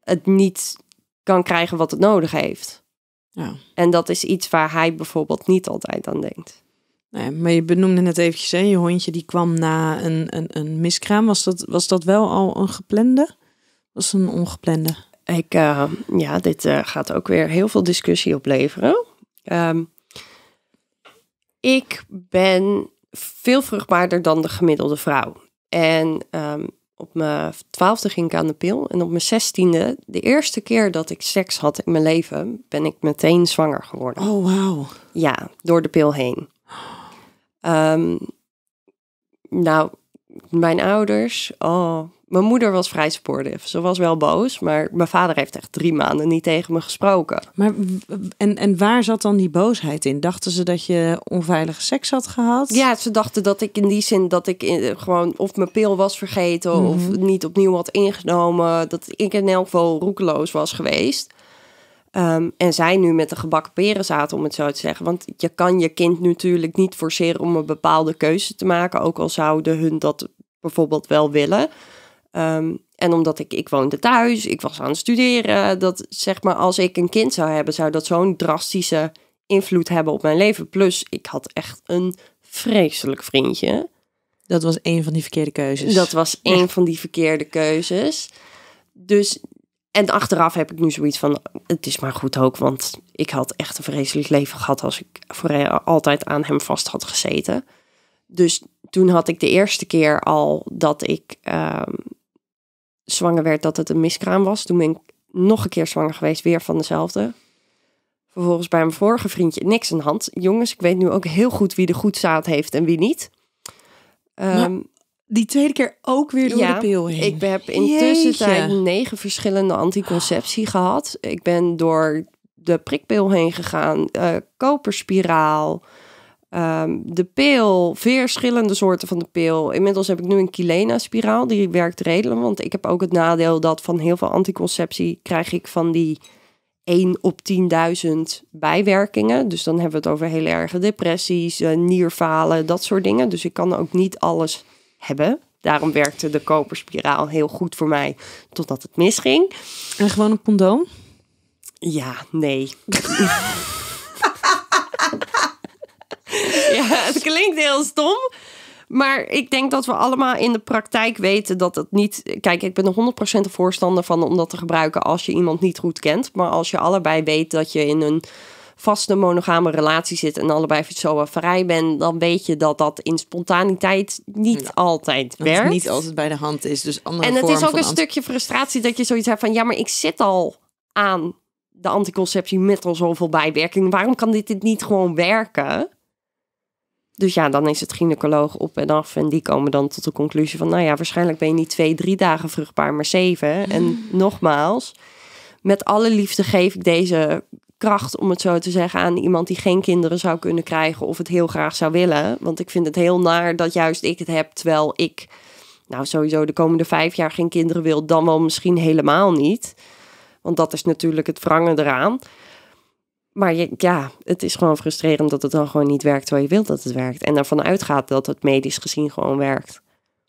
het niet kan krijgen wat het nodig heeft. Ja. En dat is iets waar hij bijvoorbeeld niet altijd aan denkt. Nee, nou maar je benoemde net eventjes, hè, je hondje die kwam na een, een, een miskraam. Was dat, was dat wel al een geplande? Was een ongeplande? Ik, uh, ja, dit eh, gaat ook weer heel veel discussie opleveren. Ehm, ik ben veel vruchtbaarder dan de gemiddelde vrouw. En ehm, op mijn twaalfde ging ik aan de pil. En op mijn zestiende, de eerste keer dat ik seks had in mijn leven, ben ik meteen zwanger geworden. Oh, wow. Ja, door de pil heen. Ehm, nou, mijn ouders, oh, mijn moeder was vrij supportive. Ze was wel boos, maar mijn vader heeft echt drie maanden niet tegen me gesproken. Maar en, en waar zat dan die boosheid in? Dachten ze dat je onveilige seks had gehad? Ja, ze dachten dat ik in die zin dat ik in, eh, gewoon of mijn pil was vergeten of mhm. niet opnieuw had ingenomen. Dat ik in elk geval roekeloos was geweest. Ehm, en zij nu met de gebakken peren zaten, om het zo te zeggen. Want je kan je kind natuurlijk niet forceren om een bepaalde keuze te maken. Ook al zouden hun dat bijvoorbeeld wel willen. Ehm, en omdat ik, ik woonde thuis, ik was aan het studeren. Dat zeg maar, als ik een kind zou hebben, zou dat zo'n drastische invloed hebben op mijn leven. Plus, ik had echt een vreselijk vriendje. Dat was een van die verkeerde keuzes. Dat was een van die verkeerde keuzes. Dus, en achteraf heb ik nu zoiets van: het is maar goed ook, want ik had echt een vreselijk leven gehad als ik voor eh, altijd aan hem vast had gezeten. Dus toen had ik de eerste keer al dat ik ehm, zwanger werd dat het een miskraam was. Toen ben ik nog een keer zwanger geweest, weer van dezelfde. Vervolgens bij mijn vorige vriendje niks aan de hand. Jongens, ik weet nu ook heel goed wie de goed zaad heeft en wie niet. Ehm, die tweede keer ook weer door ja, de pil heen. Ik heb intussen tijd negen verschillende anticonceptie gehad. Ik ben door de prikpil heen gegaan, uh, koperspiraal, Um, de pil, verschillende soorten van de pil. Inmiddels heb ik nu een Kilena-spiraal, die werkt redelijk. Want ik heb ook het nadeel dat van heel veel anticonceptie krijg ik van die 1 op 10.000 bijwerkingen. Dus dan hebben we het over heel erge depressies, eh, nierfalen, dat soort dingen. Dus ik kan ook niet alles hebben. Daarom werkte de koperspiraal heel goed voor mij, totdat het misging. En gewoon een condoom? Ja, nee. ja, het klinkt heel stom. Maar ik denk dat we allemaal in de praktijk weten dat het niet. Kijk, ik ben er 100% voorstander van om dat te gebruiken als je iemand niet goed kent. Maar als je allebei weet dat je in een vaste monogame relatie zit en allebei zo vrij bent, dan weet je dat dat in spontaniteit niet altijd werkt. niet niet altijd bij de hand is. Dus en het is ook een stukje frustratie dat je zoiets hebt van ja, maar ik zit al aan de anticonceptie met al zoveel bijwerkingen. Waarom kan dit, dit niet gewoon werken? Dus ja, dan is het gynaecoloog op en af. En die komen dan tot de conclusie van, nou ja, waarschijnlijk ben je niet twee, drie dagen vruchtbaar, maar zeven. En mm. nogmaals, met alle liefde geef ik deze kracht, om het zo te zeggen, aan iemand die geen kinderen zou kunnen krijgen of het heel graag zou willen. Want ik vind het heel naar dat juist ik het heb, terwijl ik, nou sowieso de komende vijf jaar geen kinderen wil, dan wel misschien helemaal niet. Want dat is natuurlijk het wrangen eraan. Maar je, ja, het is gewoon frustrerend dat het dan gewoon niet werkt waar je wilt dat het werkt. En ervan uitgaat dat het medisch gezien gewoon werkt.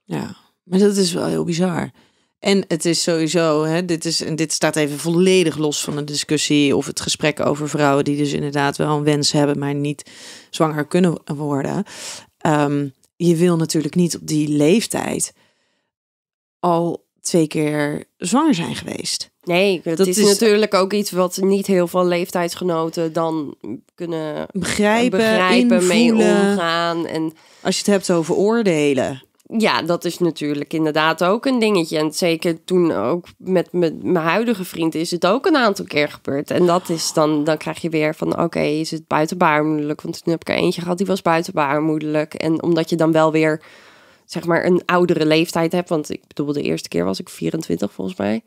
Ja, maar dat is wel heel bizar. En het is sowieso, hè, dit, is, en dit staat even volledig los van de discussie of het gesprek over vrouwen die dus inderdaad wel een wens hebben, maar niet zwanger kunnen worden. Ehm, je wil natuurlijk niet op die leeftijd al twee keer zwanger zijn geweest. Nee, het dat is, natuurlijk ook iets wat niet heel veel leeftijdsgenoten dan kunnen eh, begrijpen, begrijpen mee omgaan. En als je het hebt over oordelen. Ja, dat is natuurlijk inderdaad ook een dingetje. En zeker toen ook met, met mijn huidige vriend is het ook een aantal keer gebeurd. En dat is dan, dan krijg je weer van: oké, is het buitenbaarmoedelijk? Want toen heb ik er eentje gehad die was buitenbaarmoedelijk. En omdat je dan wel weer, zeg maar, een oudere leeftijd hebt. Want ik bedoel, de eerste keer was ik 24 volgens mij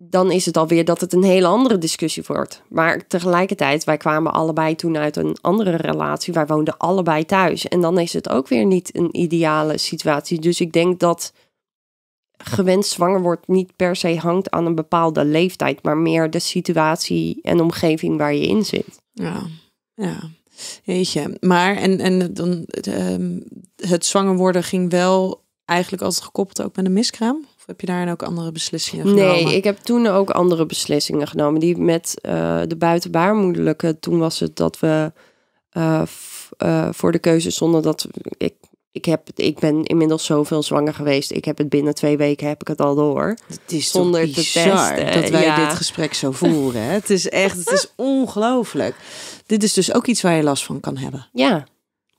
dan is het alweer dat het een hele andere discussie wordt. Maar tegelijkertijd, wij kwamen allebei toen uit een andere relatie. Wij woonden allebei thuis. En dan is het ook weer niet een ideale situatie. Dus ik denk dat gewenst zwanger wordt niet per se hangt aan een bepaalde leeftijd, maar meer de situatie en omgeving waar je in zit. Ja, ja. Jeetje. Maar en, en dan, het, ehm, het zwanger worden ging wel eigenlijk altijd gekoppeld ook met een miskraam? heb je daarin ook andere beslissingen genomen? Nee, ik heb toen ook andere beslissingen genomen. Die met eh, de buitenbaarmoedelijke, toen was het dat we eh, eh, voor de keuze zonder dat ik. Ik, heb, ik ben inmiddels zoveel zwanger geweest. Ik heb het binnen twee weken heb ik het al door. Het is zonder te testen. dat wij dit gesprek zo voeren. Hè? Het is echt, het is ongelooflijk. Dit is dus ook iets waar je last van kan hebben. Ja,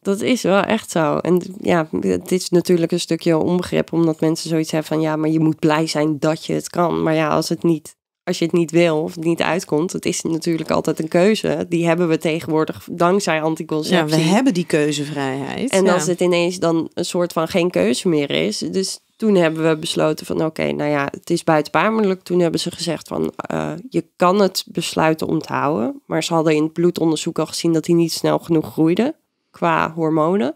dat is wel echt zo. En ja, het is natuurlijk een stukje onbegrip, omdat mensen zoiets hebben van ja, maar je moet blij zijn dat je het kan. Maar ja, als het niet als je het niet wil of het niet uitkomt, het is natuurlijk altijd een keuze. Die hebben we tegenwoordig dankzij anticonceptie. Ja, we hebben die keuzevrijheid. En als het ineens dan een soort van geen keuze meer is, dus toen hebben we besloten van oké, nou ja, het is buitenbaarmoedelijk. Toen hebben ze gezegd van eh, je kan het besluiten onthouden, maar ze hadden in het bloedonderzoek al gezien dat hij niet snel genoeg groeide qua hormonen.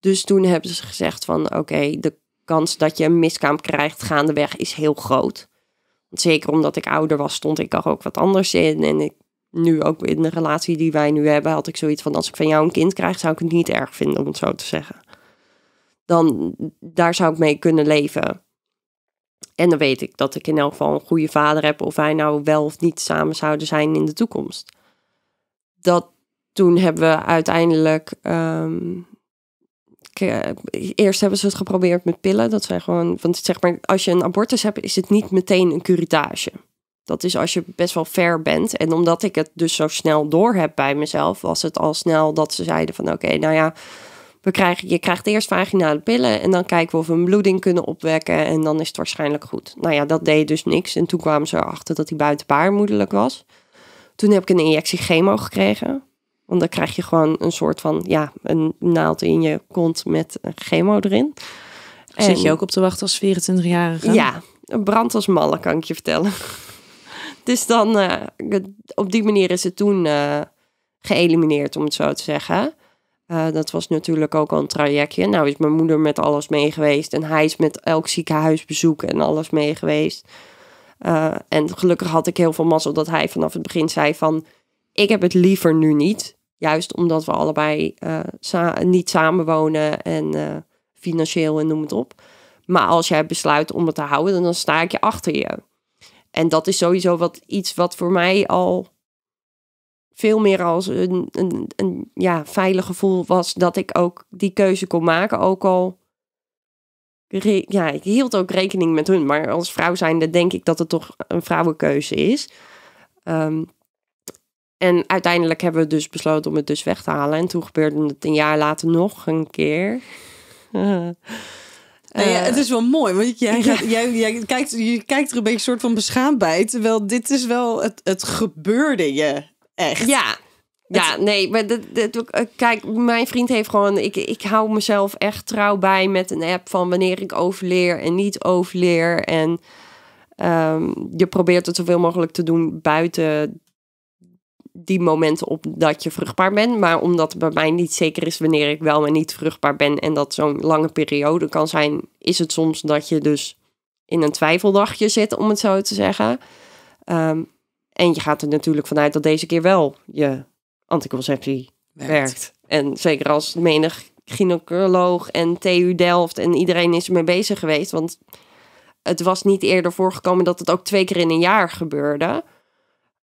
Dus toen hebben ze gezegd van oké, de kans dat je een miskraam krijgt gaandeweg is heel groot. Want zeker omdat ik ouder was, stond ik er ook wat anders in. En ik, nu ook in de relatie die wij nu hebben, had ik zoiets van als ik van jou een kind krijg, zou ik het niet erg vinden om het zo te zeggen. Dan daar zou ik mee kunnen leven. En dan weet ik dat ik in elk geval een goede vader heb, of wij nou wel of niet samen zouden zijn in de toekomst. Dat toen hebben we uiteindelijk. Ehm, eerst hebben ze het geprobeerd met pillen. Dat zijn gewoon. Want zeg maar, als je een abortus hebt, is het niet meteen een curitage. Dat is als je best wel ver bent. En omdat ik het dus zo snel door heb bij mezelf, was het al snel dat ze zeiden van oké, nou ja, we krijgen, je krijgt eerst vaginale pillen en dan kijken we of we een bloeding kunnen opwekken en dan is het waarschijnlijk goed. Nou ja, dat deed dus niks. En toen kwamen ze erachter dat hij buitenbaarmoedelijk was. Toen heb ik een injectie chemo gekregen. Want dan krijg je gewoon een soort van, ja, een naald in je kont met een chemo erin. En, Zit je ook op te wachten als 24-jarige? Ja, een brand als malle, kan ik je vertellen. dus dan, eh, op die manier is het toen eh, geëlimineerd, om het zo te zeggen. Eh, dat was natuurlijk ook al een trajectje. Nou is mijn moeder met alles mee geweest. En hij is met elk ziekenhuisbezoek en alles mee geweest. en gelukkig had ik heel veel mazzel dat hij vanaf het begin zei van... ik heb het liever nu niet. Juist omdat we allebei uh, niet samenwonen en eh, financieel en noem het op. Maar als jij besluit om het te houden, dan sta ik je achter je. En dat is sowieso wat, iets wat voor mij al veel meer als een, een, een ja, veilig gevoel was dat ik ook die keuze kon maken. Ook al ja, ik hield ook rekening met hun. Maar als vrouw zijnde denk ik dat het toch een vrouwenkeuze is. Um, en uiteindelijk hebben we dus besloten om het dus weg te halen. En toen gebeurde het een jaar later nog een keer. Nou ja, eh, het is wel mooi, want jij, jij, jij, kijkt, je kijkt er een beetje soort van beschaamd bij. Terwijl dit is wel, het, het gebeurde je echt. Ja, ja, nee, maar eh, kijk, mijn vriend heeft gewoon, ik, ik hou mezelf echt trouw bij met een app van wanneer ik overleer en niet overleer. En ehm, je probeert het zoveel mogelijk te doen buiten die momenten op dat je vruchtbaar bent. Maar omdat het bij mij niet zeker is wanneer ik wel en niet vruchtbaar ben en dat zo'n lange periode kan zijn, is het soms dat je dus in een twijfeldagje zit, om het zo te zeggen. Ehm, en je gaat er natuurlijk vanuit dat deze keer wel je anticonceptie werkt. werkt. En zeker als menig gynaecoloog en TU Delft en iedereen is ermee bezig geweest. Want het was niet eerder voorgekomen dat het ook twee keer in een jaar gebeurde.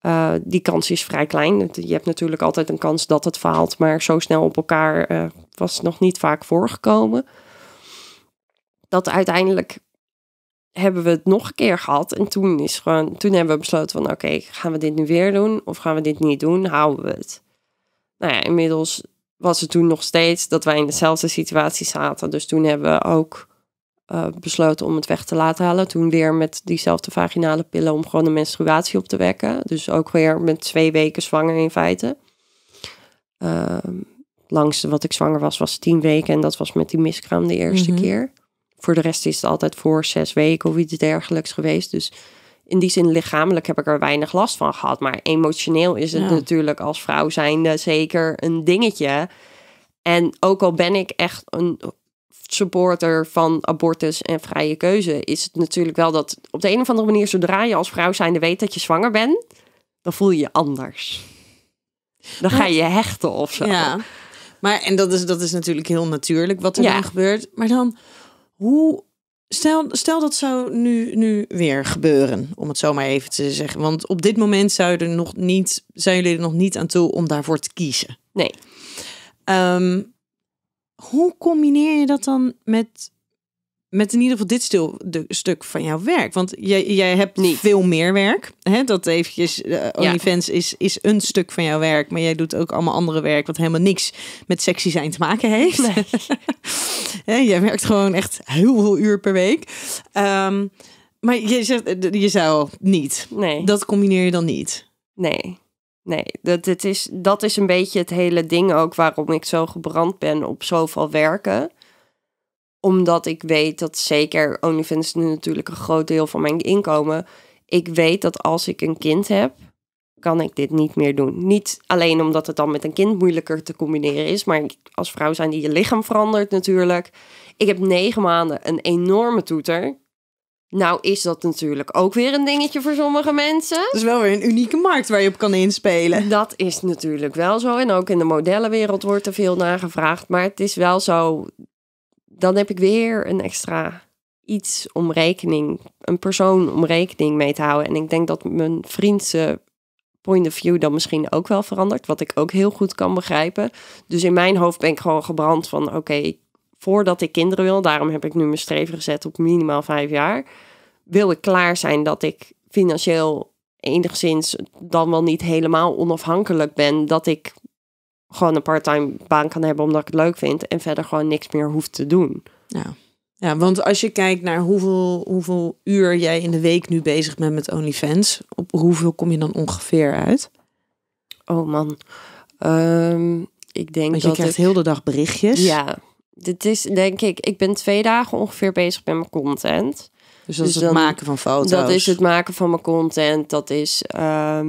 Eh, die kans is vrij klein. Je hebt natuurlijk altijd een kans dat het faalt, maar zo snel op elkaar uh, was nog niet vaak voorgekomen. Dat uiteindelijk hebben we het nog een keer gehad en toen, is gewoon, toen hebben we besloten van oké, gaan we dit nu weer doen of gaan we dit niet doen, houden we het. Nou ja, inmiddels was het toen nog steeds dat wij in dezelfde situatie zaten, dus toen hebben we ook uh, besloten om het weg te laten halen. Toen weer met diezelfde vaginale pillen om gewoon de menstruatie op te wekken. Dus ook weer met twee weken zwanger in feite. Uh, langste wat ik zwanger was, was tien weken. En dat was met die miskraam de eerste mhm. keer. Voor de rest is het altijd voor zes weken of iets dergelijks geweest. Dus in die zin lichamelijk heb ik er weinig last van gehad. Maar emotioneel is het natuurlijk als vrouw zijnde zeker een dingetje. En ook al ben ik echt een supporter van abortus en vrije keuze is het natuurlijk wel dat op de een of andere manier, zodra je als vrouw zijnde weet dat je zwanger bent, dan voel je je anders. Dan ga je hechten of zo. Ja. Maar en dat is, dat is natuurlijk heel natuurlijk wat er ja. dan gebeurt. Maar dan, hoe. Stel, stel dat zou nu, nu weer gebeuren, om het zo maar even te zeggen. Want op dit moment zou er nog niet, zijn jullie er nog niet aan toe om daarvoor te kiezen. Nee. Ehm, hoe combineer je dat dan met, met in ieder geval dit stil, de, stuk van jouw werk? Want jij, jij hebt niet veel meer werk. Hè? Dat eventjes, uh, OnlyFans is, is een stuk van jouw werk. Maar jij doet ook allemaal andere werk wat helemaal niks met sexy zijn te maken heeft. Nee. jij werkt gewoon echt heel veel uur per week. Ehm, maar je, zegt, eh, je zou niet. Nee. Dat combineer je dan niet. Nee. Nee, dat, het is, dat is een beetje het hele ding ook waarom ik zo gebrand ben op zoveel werken. Omdat ik weet dat zeker, OnlyFans is nu natuurlijk een groot deel van mijn inkomen. Ik weet dat als ik een kind heb, kan ik dit niet meer doen. Niet alleen omdat het dan met een kind moeilijker te combineren is, maar als vrouw zijn die je lichaam verandert natuurlijk. Ik heb negen maanden een enorme toeter. Nou is dat natuurlijk ook weer een dingetje voor sommige mensen. Dat is wel weer een unieke markt waar je op kan inspelen. Dat is natuurlijk wel zo. En ook in de modellenwereld wordt er veel naar gevraagd. Maar het is wel zo, dan heb ik weer een extra iets om rekening, een persoon om rekening mee te houden. En ik denk dat mijn vriendse point of view dan misschien ook wel verandert. Wat ik ook heel goed kan begrijpen. Dus in mijn hoofd ben ik gewoon gebrand van oké, voordat ik kinderen wil, daarom heb ik nu mijn streven gezet op minimaal vijf jaar, wil ik klaar zijn dat ik financieel enigszins dan wel niet helemaal onafhankelijk ben, dat ik gewoon een parttime baan kan hebben omdat ik het leuk vind en verder gewoon niks meer hoef te doen. Ja. Ja, want als je kijkt naar hoeveel, hoeveel uur jij in de week nu bezig bent met OnlyFans, op hoeveel kom je dan ongeveer uit? Oh man, ehm, ik denk want je krijgt heel de dag berichtjes. Ja, dit is denk ik, ik ben twee dagen ongeveer bezig met mijn content. Dus dat is dus het maken van foto's. Dat is het maken van mijn content. Dat is ehm,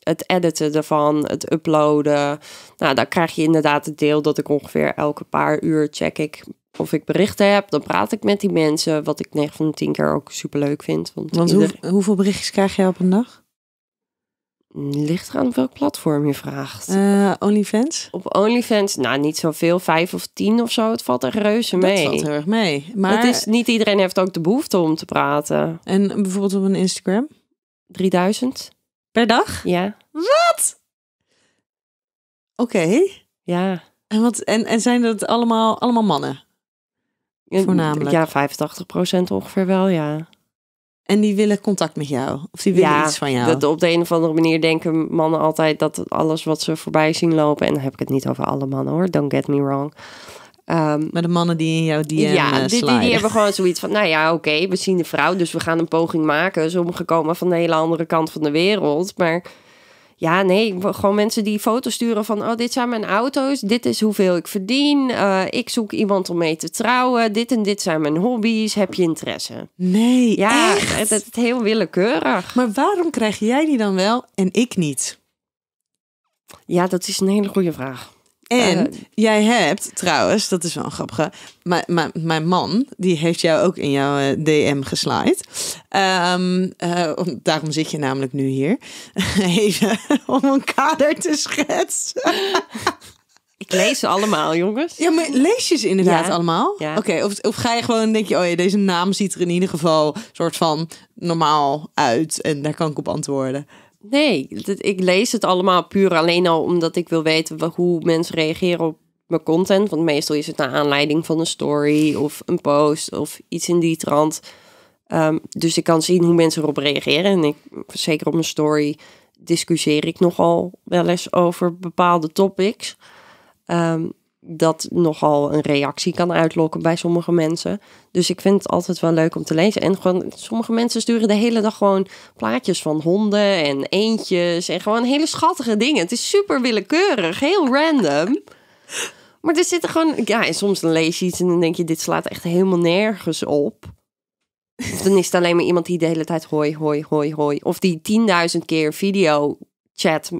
het editen ervan, het uploaden. Nou, dan krijg je inderdaad het deel dat ik ongeveer elke paar uur check ik of ik berichten heb. Dan praat ik met die mensen, wat ik 9 van de 10 keer ook super leuk vind. Want, hoeveel berichtjes krijg jij op een dag? Ligt er op welk platform je vraagt. Eh, OnlyFans? Op OnlyFans, nou niet zoveel, vijf of tien of zo. Het valt er reuze mee. Het valt heel erg mee. Maar het is, niet iedereen heeft ook de behoefte om te praten. En bijvoorbeeld op een Instagram? 3000. Per dag? Ja. Wat? Oké. Ja. En, wat, en, en zijn dat allemaal, allemaal mannen? Voornamelijk? Ja, 85% ongeveer wel, ja. En die willen contact met jou. Of die willen ja, iets van jou. Dat op de een of andere manier denken mannen altijd dat alles wat ze voorbij zien lopen. En dan heb ik het niet over alle mannen hoor, don't get me wrong. Ehm, maar de mannen die in jouw DM Ja, eh, die, hebben gewoon zoiets van, nou ja, oké, we zien de vrouw, dus we gaan een poging maken. Sommigen komen van de hele andere kant van de wereld, maar ja, nee, gewoon mensen die foto's sturen van, oh, dit zijn mijn auto's, dit is hoeveel ik verdien, eh, ik zoek iemand om mee te trouwen, dit en dit zijn mijn hobby's, heb je interesse? Nee, ja, echt? Het, het, heel willekeurig. Maar waarom krijg jij die dan wel en ik niet? Ja, dat is een hele goede vraag. En eh. jij hebt trouwens, dat is wel een grappige. Mijn man, die heeft jou ook in jouw eh, DM geslaaid. Ehm, eh, daarom zit je namelijk nu hier. Even om een kader te schetsen. Ik lees ze allemaal, jongens. Ja, maar lees je ze inderdaad allemaal? Ja. Oké, of, ga je gewoon denk je, oh deze naam ziet er in ieder geval soort van normaal uit en daar kan ik op antwoorden. Nee, ik lees het allemaal puur alleen al omdat ik wil weten hoe mensen reageren op mijn content. Want meestal is het naar aanleiding van een story of een post of iets in die trant. Ehm, dus ik kan zien hoe mensen erop reageren. En ik, zeker op mijn story discussieer ik nogal wel eens over bepaalde topics. Um, dat nogal een reactie kan uitlokken bij sommige mensen. Dus ik vind het altijd wel leuk om te lezen. En gewoon, sommige mensen sturen de hele dag gewoon plaatjes van honden en eendjes. En gewoon hele schattige dingen. Het is super willekeurig, heel random. Maar er zitten gewoon. Ja, en soms dan lees je iets en dan denk je: dit slaat echt helemaal nergens op. dan is het alleen maar iemand die de hele tijd hoi, hoi, hoi, hoi. Of die 10.000 keer video chat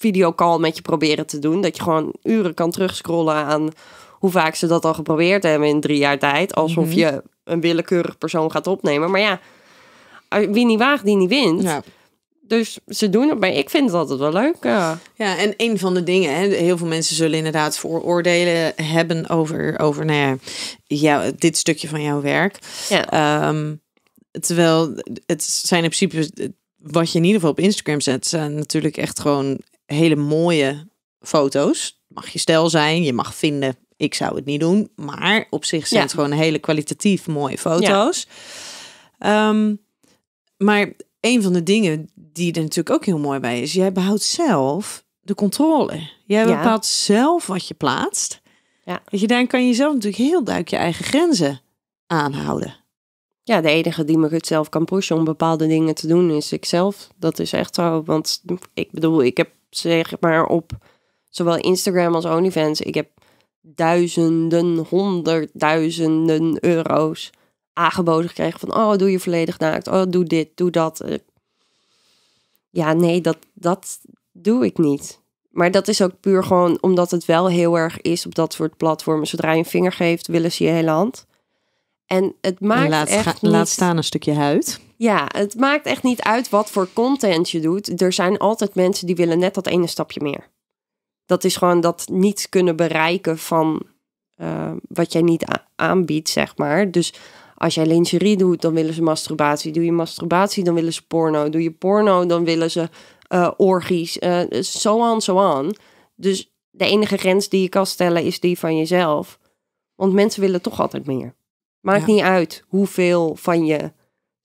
videocall met je proberen te doen. Dat je gewoon uren kan terugscrollen aan hoe vaak ze dat al geprobeerd hebben in drie jaar tijd. Alsof mhm. je een willekeurig persoon gaat opnemen. Maar ja, wie niet waagt, die niet wint. Dus ze doen het, maar ik vind het altijd wel leuk. Ja, ja en een van de dingen, hè, heel veel mensen zullen inderdaad vooroordelen hebben over, over nou ja, dit stukje van jouw werk. Ja. Ehm, terwijl het zijn in principe wat je in ieder geval op Instagram zet, zijn natuurlijk echt gewoon hele mooie foto's. Mag je stel zijn, je mag vinden, ik zou het niet doen. Maar op zich zijn het gewoon hele kwalitatief mooie foto's. Ja. Ehm, maar een van de dingen die er natuurlijk ook heel mooi bij is, jij behoudt zelf de controle. Jij bepaalt zelf wat je plaatst. Ja. Dat je daarin kan je zelf natuurlijk heel duidelijk je eigen grenzen aanhouden. Ja, de enige die me het zelf kan pushen om bepaalde dingen te doen is ikzelf. Dat is echt zo. Want ik bedoel, ik heb zeg maar op zowel Instagram als OnlyFans. Ik heb duizenden, honderdduizenden euro's aangeboden gekregen van oh, doe je volledig naakt. Oh, doe dit, doe dat. Eh, ja, nee, dat, dat doe ik niet. Maar dat is ook puur gewoon omdat het wel heel erg is op dat soort platformen. Zodra je een vinger geeft, willen ze je hele hand. En het maakt echt niet... laat staan een stukje huid. Ja, het maakt echt niet uit wat voor content je doet. Er zijn altijd mensen die willen net dat ene stapje meer. Dat is gewoon dat niet kunnen bereiken van eh, wat jij niet aanbiedt, zeg maar. Dus als jij lingerie doet, dan willen ze masturbatie. Doe je masturbatie, dan willen ze porno. Doe je porno, dan willen ze uh, orgies. Zo aan, zo on, on. Dus de enige grens die je kan stellen is die van jezelf. Want mensen willen toch altijd meer. Maakt niet uit hoeveel van je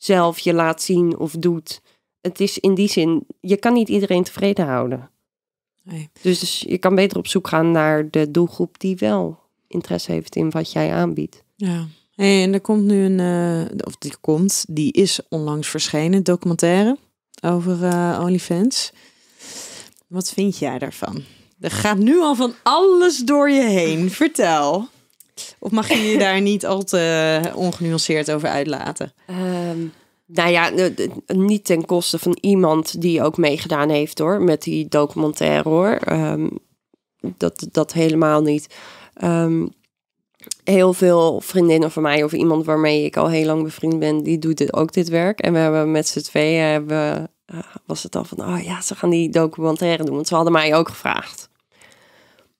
zelf je laat zien of doet. Het is in die zin, je kan niet iedereen tevreden houden. Nee. Dus, je kan beter op zoek gaan naar de doelgroep die wel interesse heeft in wat jij aanbiedt. Ja. en er komt nu een, eh, of die komt, die is onlangs verschenen, documentaire over eh, OnlyFans. Wat vind jij daarvan? Er gaat nu al van alles door je heen. Vertel. Of mag je je daar niet al te ongenuanceerd over uitlaten? Uh, nou ja, niet ten koste van iemand die ook meegedaan heeft hoor, met die documentaire hoor. Ehm, dat, dat helemaal niet. Ehm, heel veel vriendinnen van mij of iemand waarmee ik al heel lang bevriend ben, die doet ook dit werk. En we hebben met z'n tweeën, hebben, eh, was het al van, oh ja, ze gaan die documentaire doen, want ze hadden mij ook gevraagd.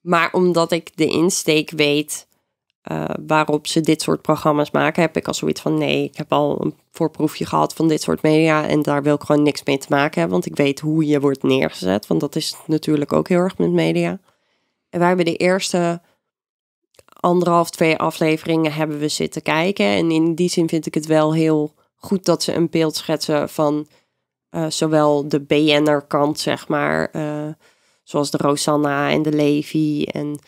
Maar omdat ik de insteek weet eh, waarop ze dit soort programma's maken, heb ik al zoiets van nee, ik heb al een voorproefje gehad van dit soort media en daar wil ik gewoon niks mee te maken hebben, want ik weet hoe je wordt neergezet, want dat is natuurlijk ook heel erg met media. En wij hebben de eerste anderhalf, twee afleveringen hebben we zitten kijken en in die zin vind ik het wel heel goed dat ze een beeld schetsen van eh, zowel de BN'er kant, zeg maar, eh, zoals de Rosanna en de Levi en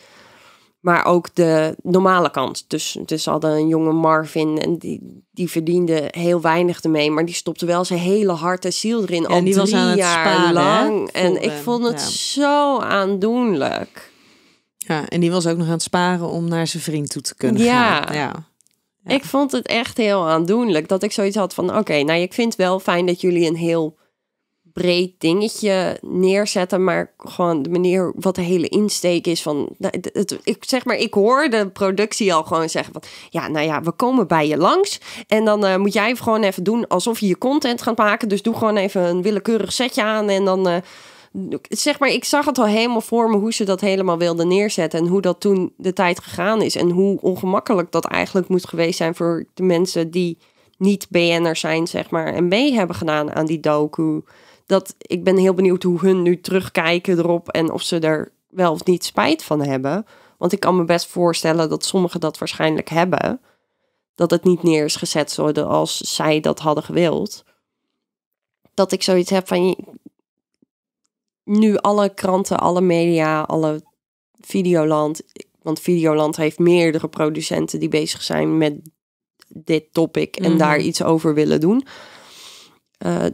maar ook de normale kant. Dus, dus hadden een jonge Marvin en die, die verdiende heel weinig ermee, maar die stopte wel zijn hele hart en ziel erin. al die was aan jaar lang. En ik vond het zo aandoenlijk. Ja, en die was ook nog aan het sparen om naar zijn vriend toe te kunnen ja. gaan. Ja. Ik vond het echt heel aandoenlijk dat ik zoiets had van: oké, nou, ik vind wel fijn dat jullie een heel breed dingetje neerzetten, maar gewoon de manier wat de hele insteek is van, nou, het, ik zeg maar, ik hoor de productie al gewoon zeggen van, ja, nou ja, we komen bij je langs en dan eh, moet jij gewoon even doen alsof je je content gaat maken, dus doe gewoon even een willekeurig setje aan en dan. Eh, zeg maar, ik zag het al helemaal voor me hoe ze dat helemaal wilden neerzetten. En hoe dat toen de tijd gegaan is. En hoe ongemakkelijk dat eigenlijk moet geweest zijn voor de mensen die niet BN'er zijn, zeg maar. En mee hebben gedaan aan die docu dat ik ben heel benieuwd hoe hun nu terugkijken erop en of ze er wel of niet spijt van hebben. Want ik kan me best voorstellen dat sommigen dat waarschijnlijk hebben. Dat het niet neer is gezet als zij dat hadden gewild. Dat ik zoiets heb van nu alle kranten, alle media, alle Videoland. Want Videoland heeft meerdere producenten die bezig zijn met dit topic en mhm. daar iets over willen doen. Uh,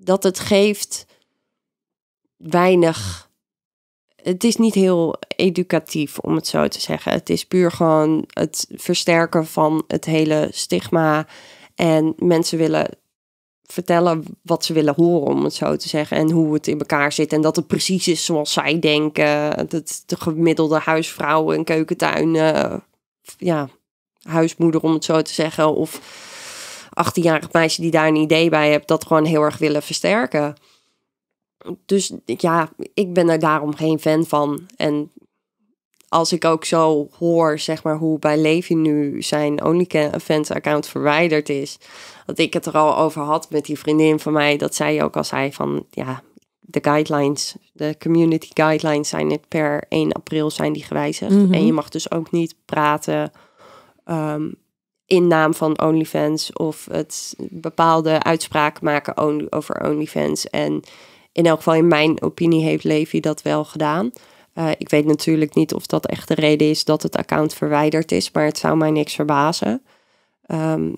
dat het geeft weinig. Het is niet heel educatief, om het zo te zeggen. Het is puur gewoon het versterken van het hele stigma. En mensen willen vertellen wat ze willen horen, om het zo te zeggen. En hoe het in elkaar zit. En dat het precies is zoals zij denken. Dat de gemiddelde huisvrouw en keukentuin. ja, huismoeder, om het zo te zeggen. Of 18-jarig meisje die daar een idee bij hebt, dat gewoon heel erg willen versterken. Dus ja, ik ben er daarom geen fan van. En als ik ook zo hoor, zeg maar, hoe bij Levi nu zijn OnlyFans-account verwijderd is. Dat ik het er al over had met die vriendin van mij. Dat zij ook al zei van, ja, de guidelines, de community guidelines zijn het per 1 april zijn die gewijzigd. Mhm. En je mag dus ook niet praten ehm, in naam van OnlyFans of het bepaalde uitspraak maken over OnlyFans. En in elk geval in mijn opinie heeft Levi dat wel gedaan. Eh, ik weet natuurlijk niet of dat echt de reden is dat het account verwijderd is, maar het zou mij niks verbazen. Ehm,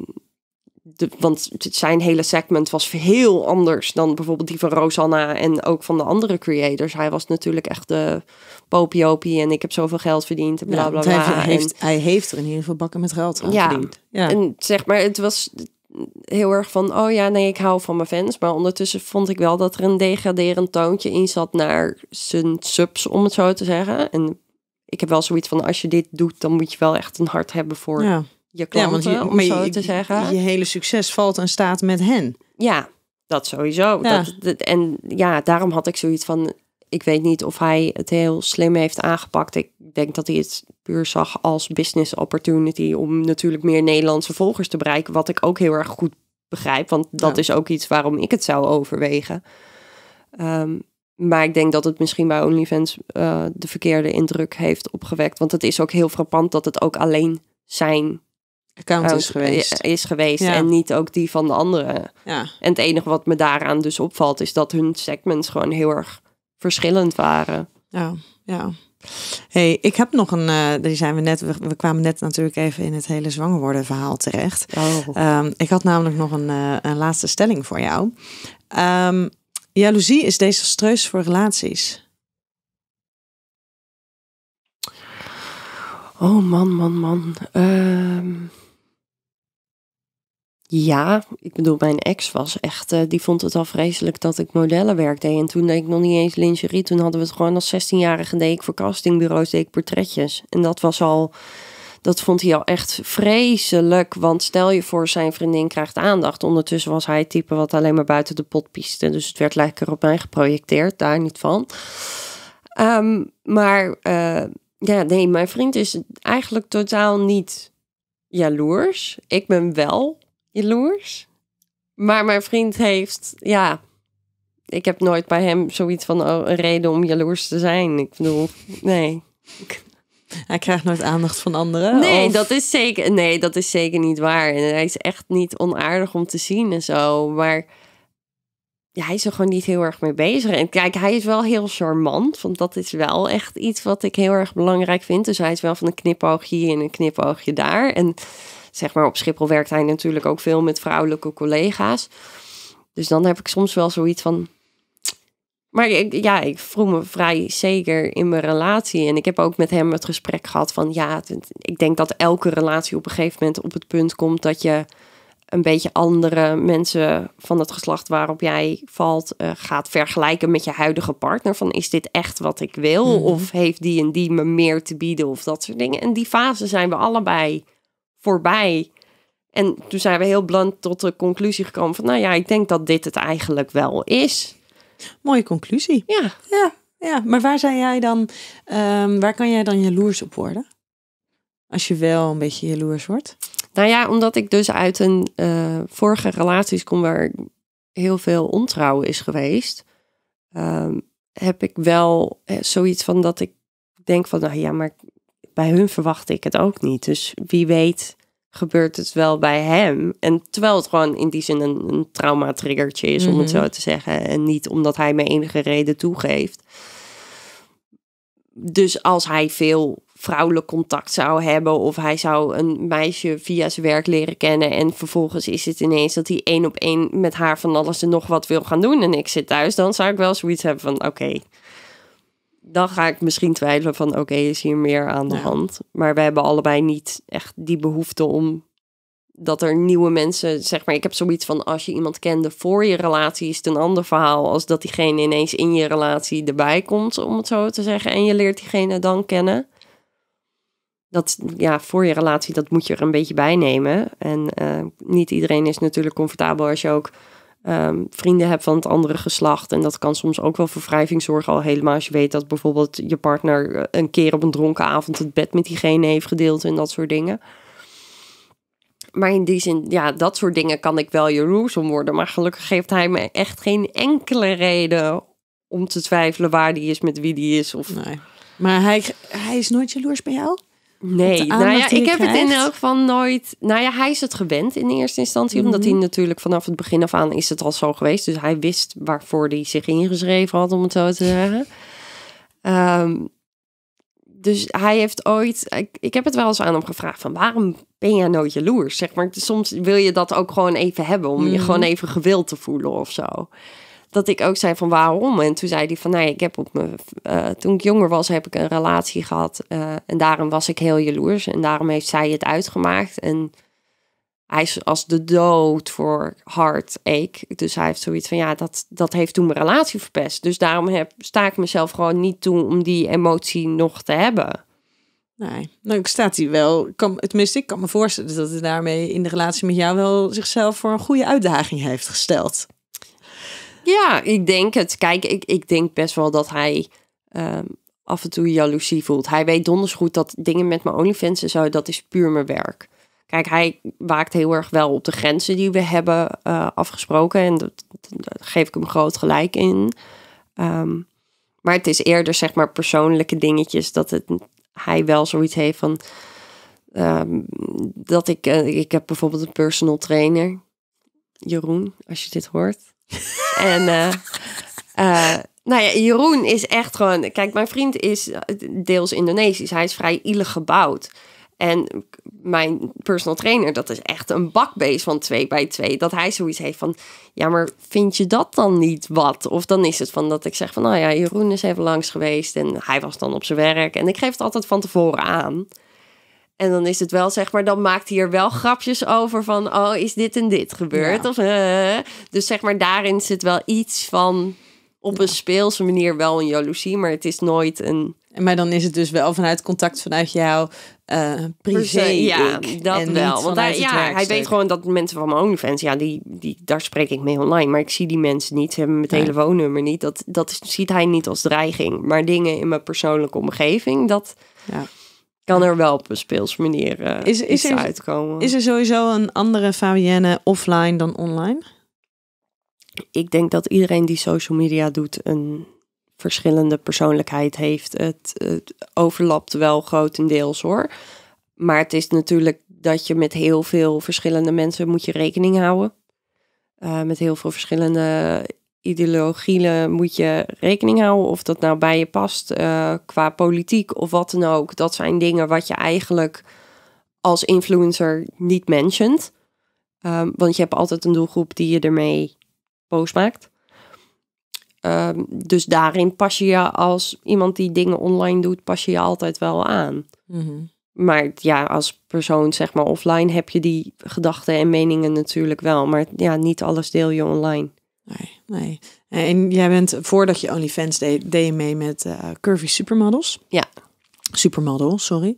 want zijn hele segment was heel anders dan bijvoorbeeld die van Rosanna en ook van de andere creators. Hij was natuurlijk echt de popiopie en ik heb zoveel geld verdiend en bla bla bla. Ja, hij, heeft, hij heeft er in ieder geval bakken met geld aan ja, verdiend. Ja, en zeg maar, het was heel erg van, oh ja, nee, ik hou van mijn fans. Maar ondertussen vond ik wel dat er een degraderend toontje in zat naar zijn subs, om het zo te zeggen. En ik heb wel zoiets van, als je dit doet, dan moet je wel echt een hart hebben voor... Ja je klanten, ja, je, om zo te zeggen. Je hele succes valt en staat met hen. Ja, dat sowieso. Ja. en ja, daarom had ik zoiets van... Ik weet niet of hij het heel slim heeft aangepakt. Ik denk dat hij het puur zag als business opportunity... om natuurlijk meer Nederlandse volgers te bereiken. Wat ik ook heel erg goed begrijp. Want dat is ook iets waarom ik het zou overwegen. Ehm, maar ik denk dat het misschien bij OnlyFans eh, de verkeerde indruk heeft opgewekt. Want het is ook heel frappant dat het ook alleen zijn account oh, is geweest. Is geweest En niet ook die van de anderen. Ja. En het enige wat me daaraan dus opvalt, is dat hun segments gewoon heel erg verschillend waren. Ja, ja. hey, ik heb nog een. Eh, die zijn we net. We, kwamen net natuurlijk even in het hele zwanger worden verhaal terecht. Oh. Ehm, ik had namelijk nog een, eh, een laatste stelling voor jou. Um, jaloezie is desastreus voor relaties. Oh man, man, man. Ehm, ja, ik bedoel, mijn ex was echt, eh, die vond het al vreselijk dat ik modellenwerk deed. En toen deed ik nog niet eens lingerie. Toen hadden we het gewoon als 16-jarige deed ik voor castingbureaus, deed ik portretjes. En dat was al, dat vond hij al echt vreselijk. Want stel je voor, zijn vriendin krijgt aandacht. Ondertussen was hij het type wat alleen maar buiten de pot piste. Dus het werd lekker op mij geprojecteerd, daar niet van. Ehm, maar eh, ja, nee, mijn vriend is eigenlijk totaal niet jaloers. Ik ben wel jaloers. Maar mijn vriend heeft, ja, ik heb nooit bij hem zoiets van oh, een reden om jaloers te zijn. Ik bedoel, nee. Hij krijgt nooit aandacht van anderen. Nee, dat is zeker, nee, dat is zeker niet waar. En hij is echt niet onaardig om te zien en zo. Maar ja, hij is er gewoon niet heel erg mee bezig. En kijk, hij is wel heel charmant. Want dat is wel echt iets wat ik heel erg belangrijk vind. Dus hij is wel van een knipoogje hier en een knipoogje daar. En zeg maar op Schiphol werkt hij natuurlijk ook veel met vrouwelijke collega's. Dus dan heb ik soms wel zoiets van. Maar ik, ja, ik vroeg me vrij zeker in mijn relatie. En ik heb ook met hem het gesprek gehad van ja, ik denk dat elke relatie op een gegeven moment op het punt komt dat je een beetje andere mensen van het geslacht waarop jij valt eh, gaat vergelijken met je huidige partner. Van is dit echt wat ik wil? Mhm. Of heeft die en die me meer te bieden of dat soort dingen? En die fase zijn we allebei voorbij. En toen zijn we heel bland tot de conclusie gekomen van, nou ja, ik denk dat dit het eigenlijk wel is. Mooie conclusie. Ja. Ja, ja. maar waar zijn jij dan, ehm, waar kan jij dan jaloers op worden? Als je wel een beetje jaloers wordt? Nou ja, omdat ik dus uit een eh, vorige relaties kom waar heel veel ontrouw is geweest, ehm, heb ik wel eh, zoiets van dat ik denk van, nou ja, maar bij hun verwacht ik het ook niet. Dus wie weet gebeurt het wel bij hem. En terwijl het gewoon in die zin een, een trauma-triggertje is, om het mhm. zo te zeggen. En niet omdat hij me enige reden toegeeft. Dus als hij veel vrouwelijk contact zou hebben of hij zou een meisje via zijn werk leren kennen en vervolgens is het ineens dat hij één op één met haar van alles en nog wat wil gaan doen en ik zit thuis, dan zou ik wel zoiets hebben van oké, dan ga ik misschien twijfelen van oké, is hier meer aan de hand. Maar we hebben allebei niet echt die behoefte om dat er nieuwe mensen, zeg maar, ik heb zoiets van als je iemand kende voor je relatie is het een ander verhaal als dat diegene ineens in je relatie erbij komt, om het zo te zeggen, en je leert diegene dan kennen. Dat ja, voor je relatie, dat moet je er een beetje bij nemen. En eh, niet iedereen is natuurlijk comfortabel als je ook um, vrienden hebt van het andere geslacht. En dat kan soms ook wel voor wrijving zorgen. Al helemaal als je weet dat bijvoorbeeld je partner eh, een keer op een dronken avond het bed met diegene heeft gedeeld en dat soort dingen. Maar in die zin, ja, dat soort dingen kan ik wel jaloers om worden. Maar gelukkig geeft hij me echt geen enkele reden om te twijfelen waar die is, met wie die is. Of... Nee. Maar hij, hij is nooit jaloers bij jou? Nee, nou ja, ik heb het in elk geval nooit. Nou ja, hij is het gewend in eerste instantie, mhm. omdat hij natuurlijk vanaf het begin af aan is het al zo geweest. Dus hij wist waarvoor hij zich ingeschreven had, om het zo te zeggen. Ehm, dus hij heeft ooit. Ik, heb het wel eens aan hem gevraagd: van waarom ben jij nooit jaloers? Zeg maar, soms wil je dat ook gewoon even hebben om je mhm. gewoon even gewild te voelen of zo dat ik ook zei van waarom. En toen zei hij van nee, nou ik heb op mijn eh, toen ik jonger was, heb ik een relatie gehad. Eh, en daarom was ik heel jaloers. En daarom heeft zij het uitgemaakt. En hij is als de dood voor heartache. Dus hij heeft zoiets van ja, dat, dat heeft toen mijn relatie verpest. Dus daarom heb, sta ik mezelf gewoon niet toe om die emotie nog te hebben. Nee, nou ik staat hij wel. Kan, tenminste, ik kan me voorstellen dat hij daarmee in de relatie met jou wel zichzelf voor een goede uitdaging heeft gesteld. Ja, ik denk het. Kijk, ik, ik denk best wel dat hij ehm, af en toe jaloezie voelt. Hij weet donders goed dat dingen met mijn OnlyFans en zo, dat is puur mijn werk. Kijk, hij waakt heel erg wel op de grenzen die we hebben eh, afgesproken. En dat, daar geef ik hem groot gelijk in. Ehm, maar het is eerder, zeg maar, persoonlijke dingetjes. Dat het, hij wel zoiets heeft van. Ehm, dat ik, eh, ik heb bijvoorbeeld een personal trainer. Jeroen, als je dit hoort en eh, eh, nou ja, Jeroen is echt gewoon. Kijk, mijn vriend is deels Indonesisch. Hij is vrij ielig gebouwd. En mijn personal trainer, dat is echt een bakbeest van twee bij twee. Dat hij zoiets heeft van, ja, maar vind je dat dan niet wat? Of dan is het van dat ik zeg van, nou ja, Jeroen is even langs geweest en hij was dan op zijn werk. En ik geef het altijd van tevoren aan. En dan is het wel, zeg maar, dan maakt hij er wel grapjes over van, oh, is dit en dit gebeurd? Of, uh, dus zeg maar, daarin zit wel iets van, op een speelse manier wel een jaloezie, maar het is nooit een... Maar dan is het dus wel vanuit contact vanuit jou privé. ja, dat wel. Want daar, ja, hij weet gewoon dat mensen van mijn OnlyFans, ja, die, die, daar spreek ik mee online. Maar ik zie die mensen niet. Ze hebben mijn telefoonnummer niet. Dat, dat ziet hij niet als dreiging. Maar dingen in mijn persoonlijke omgeving, dat. Ja kan er wel op een speels manier eh, is, is uitkomen. Is er sowieso een andere Fabienne offline dan online? Ik denk dat iedereen die social media doet een verschillende persoonlijkheid heeft. Het, overlapt wel grotendeels hoor. Maar het is natuurlijk dat je met heel veel verschillende mensen moet je rekening houden. Eh, met heel veel verschillende ideologieën moet je rekening houden. Of dat nou bij je past eh, qua politiek of wat dan ook. Dat zijn dingen wat je eigenlijk als influencer niet mentioned. Ehm, want je hebt altijd een doelgroep die je ermee boos maakt. Ehm, dus daarin pas je je als iemand die dingen online doet, pas je je altijd wel aan. Mhm. Maar ja, als persoon, zeg maar offline, heb je die gedachten en meningen natuurlijk wel. Maar ja, niet alles deel je online. Nee, nee. En jij bent, voordat je OnlyFans deed, deed je mee met eh, Curvy Supermodels. Ja. Supermodel, sorry.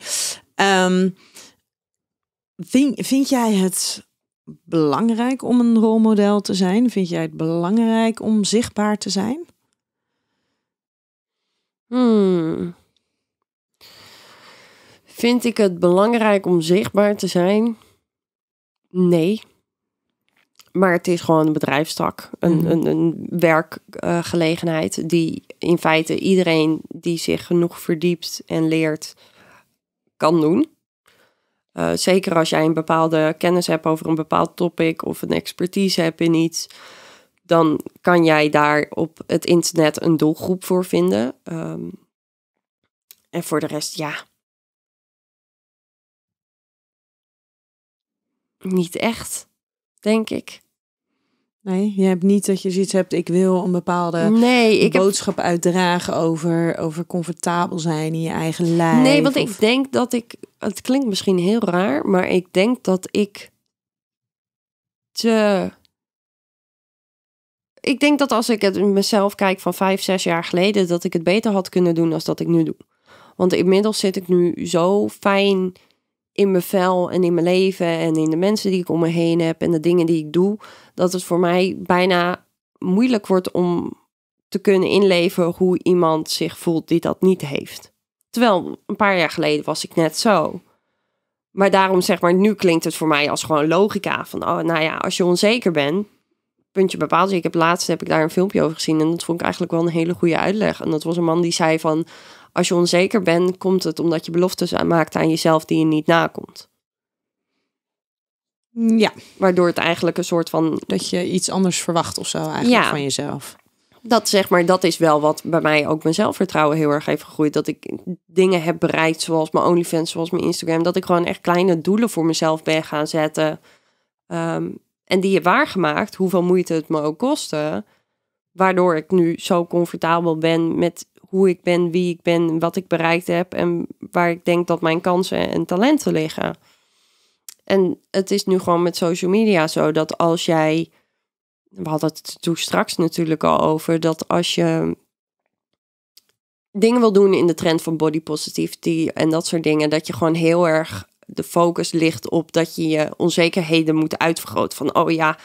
Ehm, vind, vind jij het belangrijk om een rolmodel te zijn? Vind jij het belangrijk om zichtbaar te zijn? Hmm. Vind ik het belangrijk om zichtbaar te zijn? Nee. Maar het is gewoon een bedrijfstak, mhm. een, een, werkgelegenheid die in feite iedereen die zich genoeg verdiept en leert kan doen. Eh, zeker als jij een bepaalde kennis hebt over een bepaald topic of een expertise hebt in iets, dan kan jij daar op het internet een doelgroep voor vinden. Ehm, en voor de rest, ja. Niet echt, denk ik. Nee, je hebt niet dat je zoiets hebt, ik wil een bepaalde boodschap uitdragen over, over comfortabel zijn in je eigen lijf. Nee, want ik denk dat ik, het klinkt misschien heel raar, maar ik denk dat ik te... Ik denk dat als ik het mezelf kijk van vijf, zes jaar geleden, dat ik het beter had kunnen doen als dat ik nu doe. Want inmiddels zit ik nu zo fijn in mijn vel en in mijn leven en in de mensen die ik om me heen heb en de dingen die ik doe, dat het voor mij bijna moeilijk wordt om te kunnen inleven hoe iemand zich voelt die dat niet heeft. Terwijl een paar jaar geleden was ik net zo. Maar daarom zeg maar, nu klinkt het voor mij als gewoon logica van, oh, nou ja, als je onzeker bent, puntje bepaald. Ik heb laatst heb ik daar een filmpje over gezien en dat vond ik eigenlijk wel een hele goede uitleg. En dat was een man die zei van, als je onzeker bent, komt het omdat je beloftes maakt aan jezelf die je niet nakomt. Ja. Waardoor het eigenlijk een soort van. Dat je iets anders verwacht of zo eigenlijk ja. van jezelf. Dat zeg maar, dat is wel wat bij mij ook mijn zelfvertrouwen heel erg heeft gegroeid. Dat ik dingen heb bereikt, zoals mijn OnlyFans, zoals mijn Instagram. Dat ik gewoon echt kleine doelen voor mezelf ben gaan zetten. Ehm, en die je waargemaakt, hoeveel moeite het me ook kostte. Waardoor ik nu zo comfortabel ben met hoe ik ben, wie ik ben, wat ik bereikt heb en waar ik denk dat mijn kansen en talenten liggen. En het is nu gewoon met social media zo dat als jij, we hadden het toen straks natuurlijk al over, dat als je dingen wil doen in de trend van body positivity en dat soort dingen, dat je gewoon heel erg de focus ligt op dat je je onzekerheden moet uitvergroten. Van oh ja,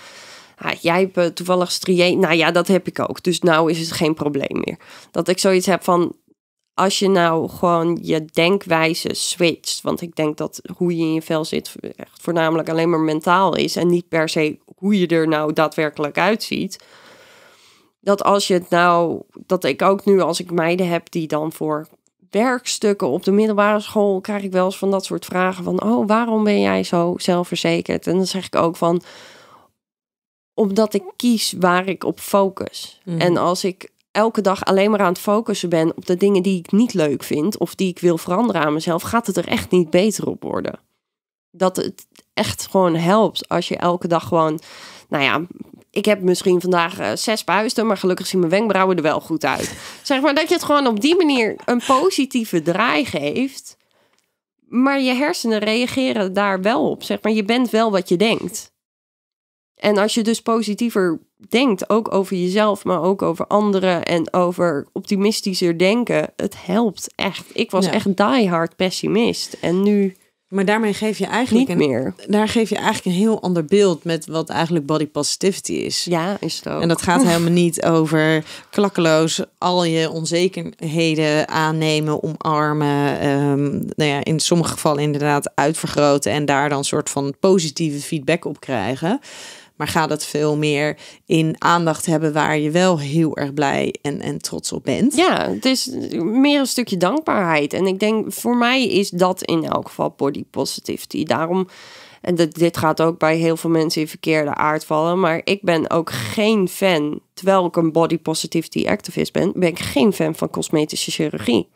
Ah, jij hebt eh, toevallig strié. Nou ja, dat heb ik ook. Dus nou is het geen probleem meer. Dat ik zoiets heb van, als je nou gewoon je denkwijze switcht. Want ik denk dat hoe je in je vel zit echt voornamelijk alleen maar mentaal is. En niet per se hoe je er nou daadwerkelijk uitziet. Dat als je het nou, dat ik ook nu als ik meiden heb die dan voor werkstukken op de middelbare school krijg ik wel eens van dat soort vragen van oh waarom ben jij zo zelfverzekerd en dan zeg ik ook van omdat ik kies waar ik op focus. Mhm. En als ik elke dag alleen maar aan het focussen ben op de dingen die ik niet leuk vind of die ik wil veranderen aan mezelf, gaat het er echt niet beter op worden. Dat het echt gewoon helpt als je elke dag gewoon, nou ja, ik heb misschien vandaag eh, zes puisten, maar gelukkig zien mijn wenkbrauwen er wel goed uit. Zeg maar dat je het gewoon op die manier een positieve draai geeft. Maar je hersenen reageren daar wel op. Zeg maar, je bent wel wat je denkt. En als je dus positiever denkt, ook over jezelf, maar ook over anderen en over optimistischer denken, het helpt echt. Ik was echt echt diehard pessimist en nu. Maar daarmee geef je eigenlijk niet meer. Daar geef je eigenlijk een heel ander beeld met wat eigenlijk body positivity is. Ja, is het ook. En dat gaat helemaal niet over klakkeloos al je onzekerheden aannemen, omarmen. Um, nou ja, in sommige gevallen inderdaad uitvergroten en daar dan een soort van positieve feedback op krijgen. Maar ga het veel meer in aandacht hebben waar je wel heel erg blij en, en trots op bent. Ja, het is meer een stukje dankbaarheid. En ik denk, voor mij is dat in elk geval body positivity. Daarom, en dit, dit gaat ook bij heel veel mensen in verkeerde aard vallen. Maar ik ben ook geen fan, terwijl ik een body positivity activist ben, ben ik geen fan van cosmetische chirurgie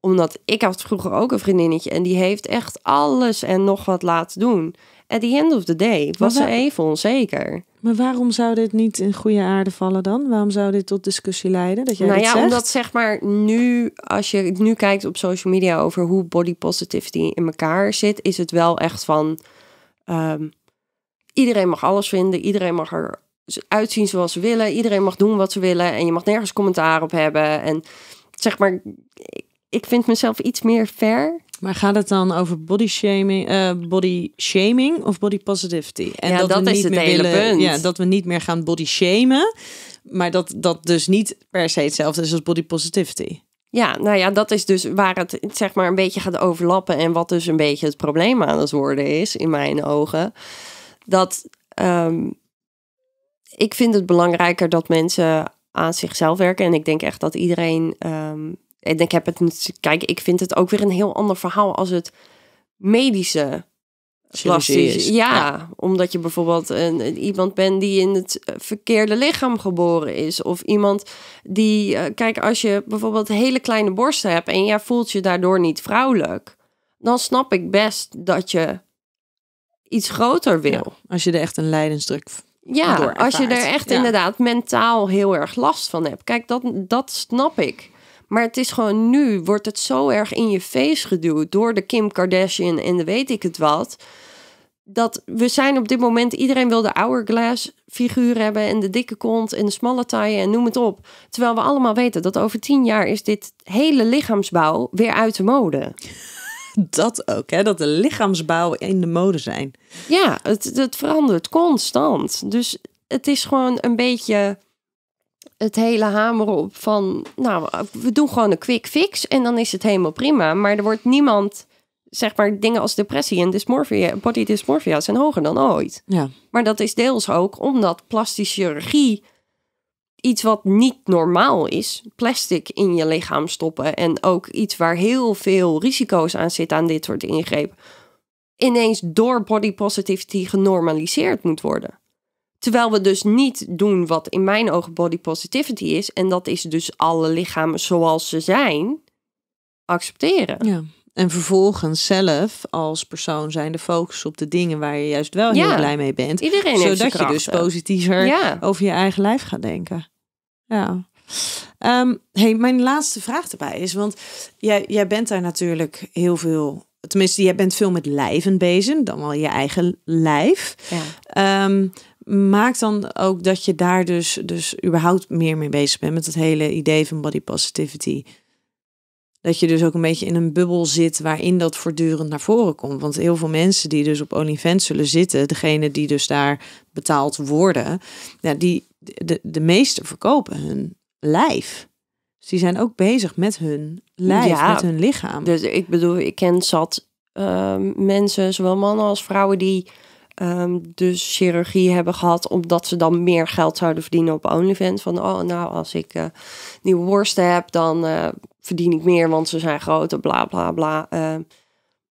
omdat ik had vroeger ook een vriendinnetje en die heeft echt alles en nog wat laten doen at the end of the day was ze even onzeker. Maar waarom zou dit niet in goede aarde vallen dan? Waarom zou dit tot discussie leiden? Dat jij nou ja, omdat zeg maar nu, als je nu kijkt op social media over hoe body positivity in elkaar zit, is het wel echt van ehm, iedereen mag alles vinden, iedereen mag er uitzien zoals ze willen, iedereen mag doen wat ze willen en je mag nergens commentaar op hebben. En zeg maar, ik vind mezelf iets meer fair maar gaat het dan over body shaming, uh, body shaming of body positivity? En ja, dat, is het hele punt. Ja, dat we niet meer gaan body shamen, maar dat dat dus niet per se hetzelfde is als body positivity. Ja, nou ja, dat is dus waar het zeg maar een beetje gaat overlappen en wat dus een beetje het probleem aan het worden is in mijn ogen. Dat ehm, ik vind het belangrijker dat mensen aan zichzelf werken en ik denk echt dat iedereen ehm, en ik heb het. Kijk, ik vind het ook weer een heel ander verhaal als het medische plastisch. Ja, ja, omdat je bijvoorbeeld een, iemand bent die in het eh, verkeerde lichaam geboren is. Of iemand die. Eh, kijk, als je bijvoorbeeld hele kleine borsten hebt en jij voelt je daardoor niet vrouwelijk. Dan snap ik best dat je iets groter wil. als je er echt een lijdensdruk ja, als je er echt inderdaad mentaal heel erg last van hebt. Kijk, dat, dat snap ik. Maar het is gewoon nu, wordt het zo erg in je face geduwd door de Kim Kardashian en de weet ik het wat. Dat we zijn op dit moment, iedereen wil de hourglass figuur hebben en de dikke kont en de smalle taille en noem het op. Terwijl we allemaal weten dat over tien jaar is dit hele lichaamsbouw weer uit de mode. Dat ook, hè? dat de lichaamsbouw in de mode zijn. Ja, het, het verandert constant. Dus het is gewoon een beetje het hele hamer op van, nou, we doen gewoon een quick fix en dan is het helemaal prima. Maar er wordt niemand, zeg maar, dingen als depressie en dysmorphia, body dysmorphia zijn hoger dan ooit. Ja. Maar dat is deels ook omdat plastische chirurgie iets wat niet normaal is, plastic in je lichaam stoppen en ook iets waar heel veel risico's aan zitten aan dit soort ingrepen, ineens door body positivity genormaliseerd moet worden. Terwijl we dus niet doen wat in mijn ogen body positivity is. En dat is dus alle lichamen zoals ze zijn accepteren. Ja. En vervolgens zelf als persoon zijn de focus op de dingen waar je juist wel heel blij mee bent. Iedereen zodat je dus positiever over je eigen lijf gaat denken. Ja. Um, hey, mijn laatste vraag erbij is, want jij, jij bent daar natuurlijk heel veel, tenminste, jij bent veel met lijven bezig, dan wel je eigen lijf. Ja. Ehm, maakt dan ook dat je daar dus, dus überhaupt meer mee bezig bent met dat hele idee van body positivity. Dat je dus ook een beetje in een bubbel zit waarin dat voortdurend naar voren komt. Want heel veel mensen die dus op OnlyFans zullen zitten, degene die dus daar betaald worden, ja, die, de, de meesten verkopen hun lijf. Dus die zijn ook bezig met hun lijf, met hun lichaam. Dus ik bedoel, ik ken zat ehm, mensen, zowel mannen als vrouwen, die Ehm, dus chirurgie hebben gehad, omdat ze dan meer geld zouden verdienen op OnlyFans. Van oh, nou, als ik eh, nieuwe worsten heb, dan eh, verdien ik meer, want ze zijn groter, bla bla bla. Ehm,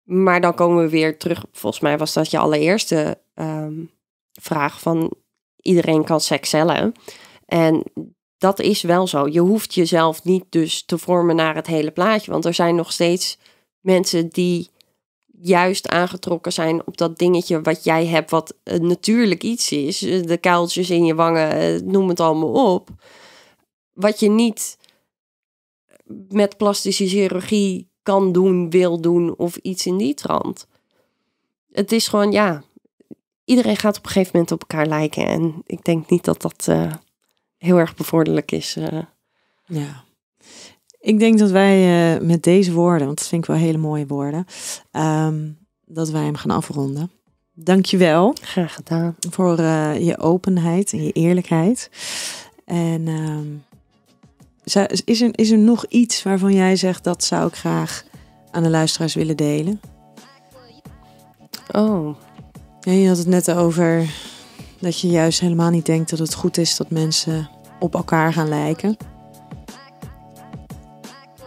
maar dan komen we weer terug. Volgens mij was dat je allereerste ehm, vraag van iedereen kan seks En dat is wel zo. Je hoeft jezelf niet dus te vormen naar het hele plaatje. Want er zijn nog steeds mensen die juist aangetrokken zijn op dat dingetje wat jij hebt, wat een eh, natuurlijk iets is. Eh, de kuiltjes in je wangen, eh, noem het allemaal op. Wat je niet met plastische chirurgie kan doen, wil doen of iets in die trant. Het is gewoon, ja, iedereen gaat op een gegeven moment op elkaar lijken. En ik denk niet dat dat heel erg bevorderlijk is. Ja. Ik denk dat wij eh, met deze woorden, want dat vind ik wel hele mooie woorden, ehm, dat wij hem gaan afronden. Dankjewel. Graag gedaan. Voor eh, je openheid en je eerlijkheid. En ehm, is, er, is er nog iets waarvan jij zegt dat zou ik graag aan de luisteraars willen delen? Oh. Ja, je had het net over dat je juist helemaal niet denkt dat het goed is dat mensen op elkaar gaan lijken.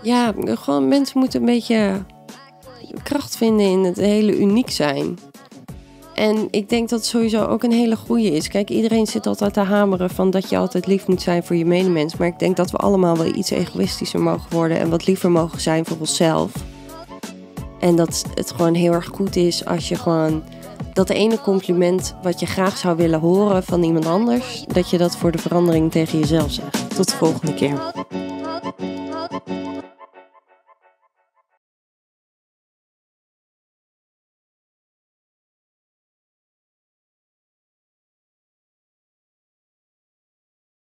Ja, gewoon mensen moeten een beetje kracht vinden in het hele uniek zijn. En ik denk dat het sowieso ook een hele goede is. Kijk, iedereen zit altijd te hameren van dat je altijd lief moet zijn voor je medemens. Maar ik denk dat we allemaal wel iets egoïstischer mogen worden en wat liever mogen zijn voor onszelf. En dat het gewoon heel erg goed is als je gewoon dat ene compliment wat je graag zou willen horen van iemand anders, dat je dat voor de verandering tegen jezelf zegt. Tot de volgende keer.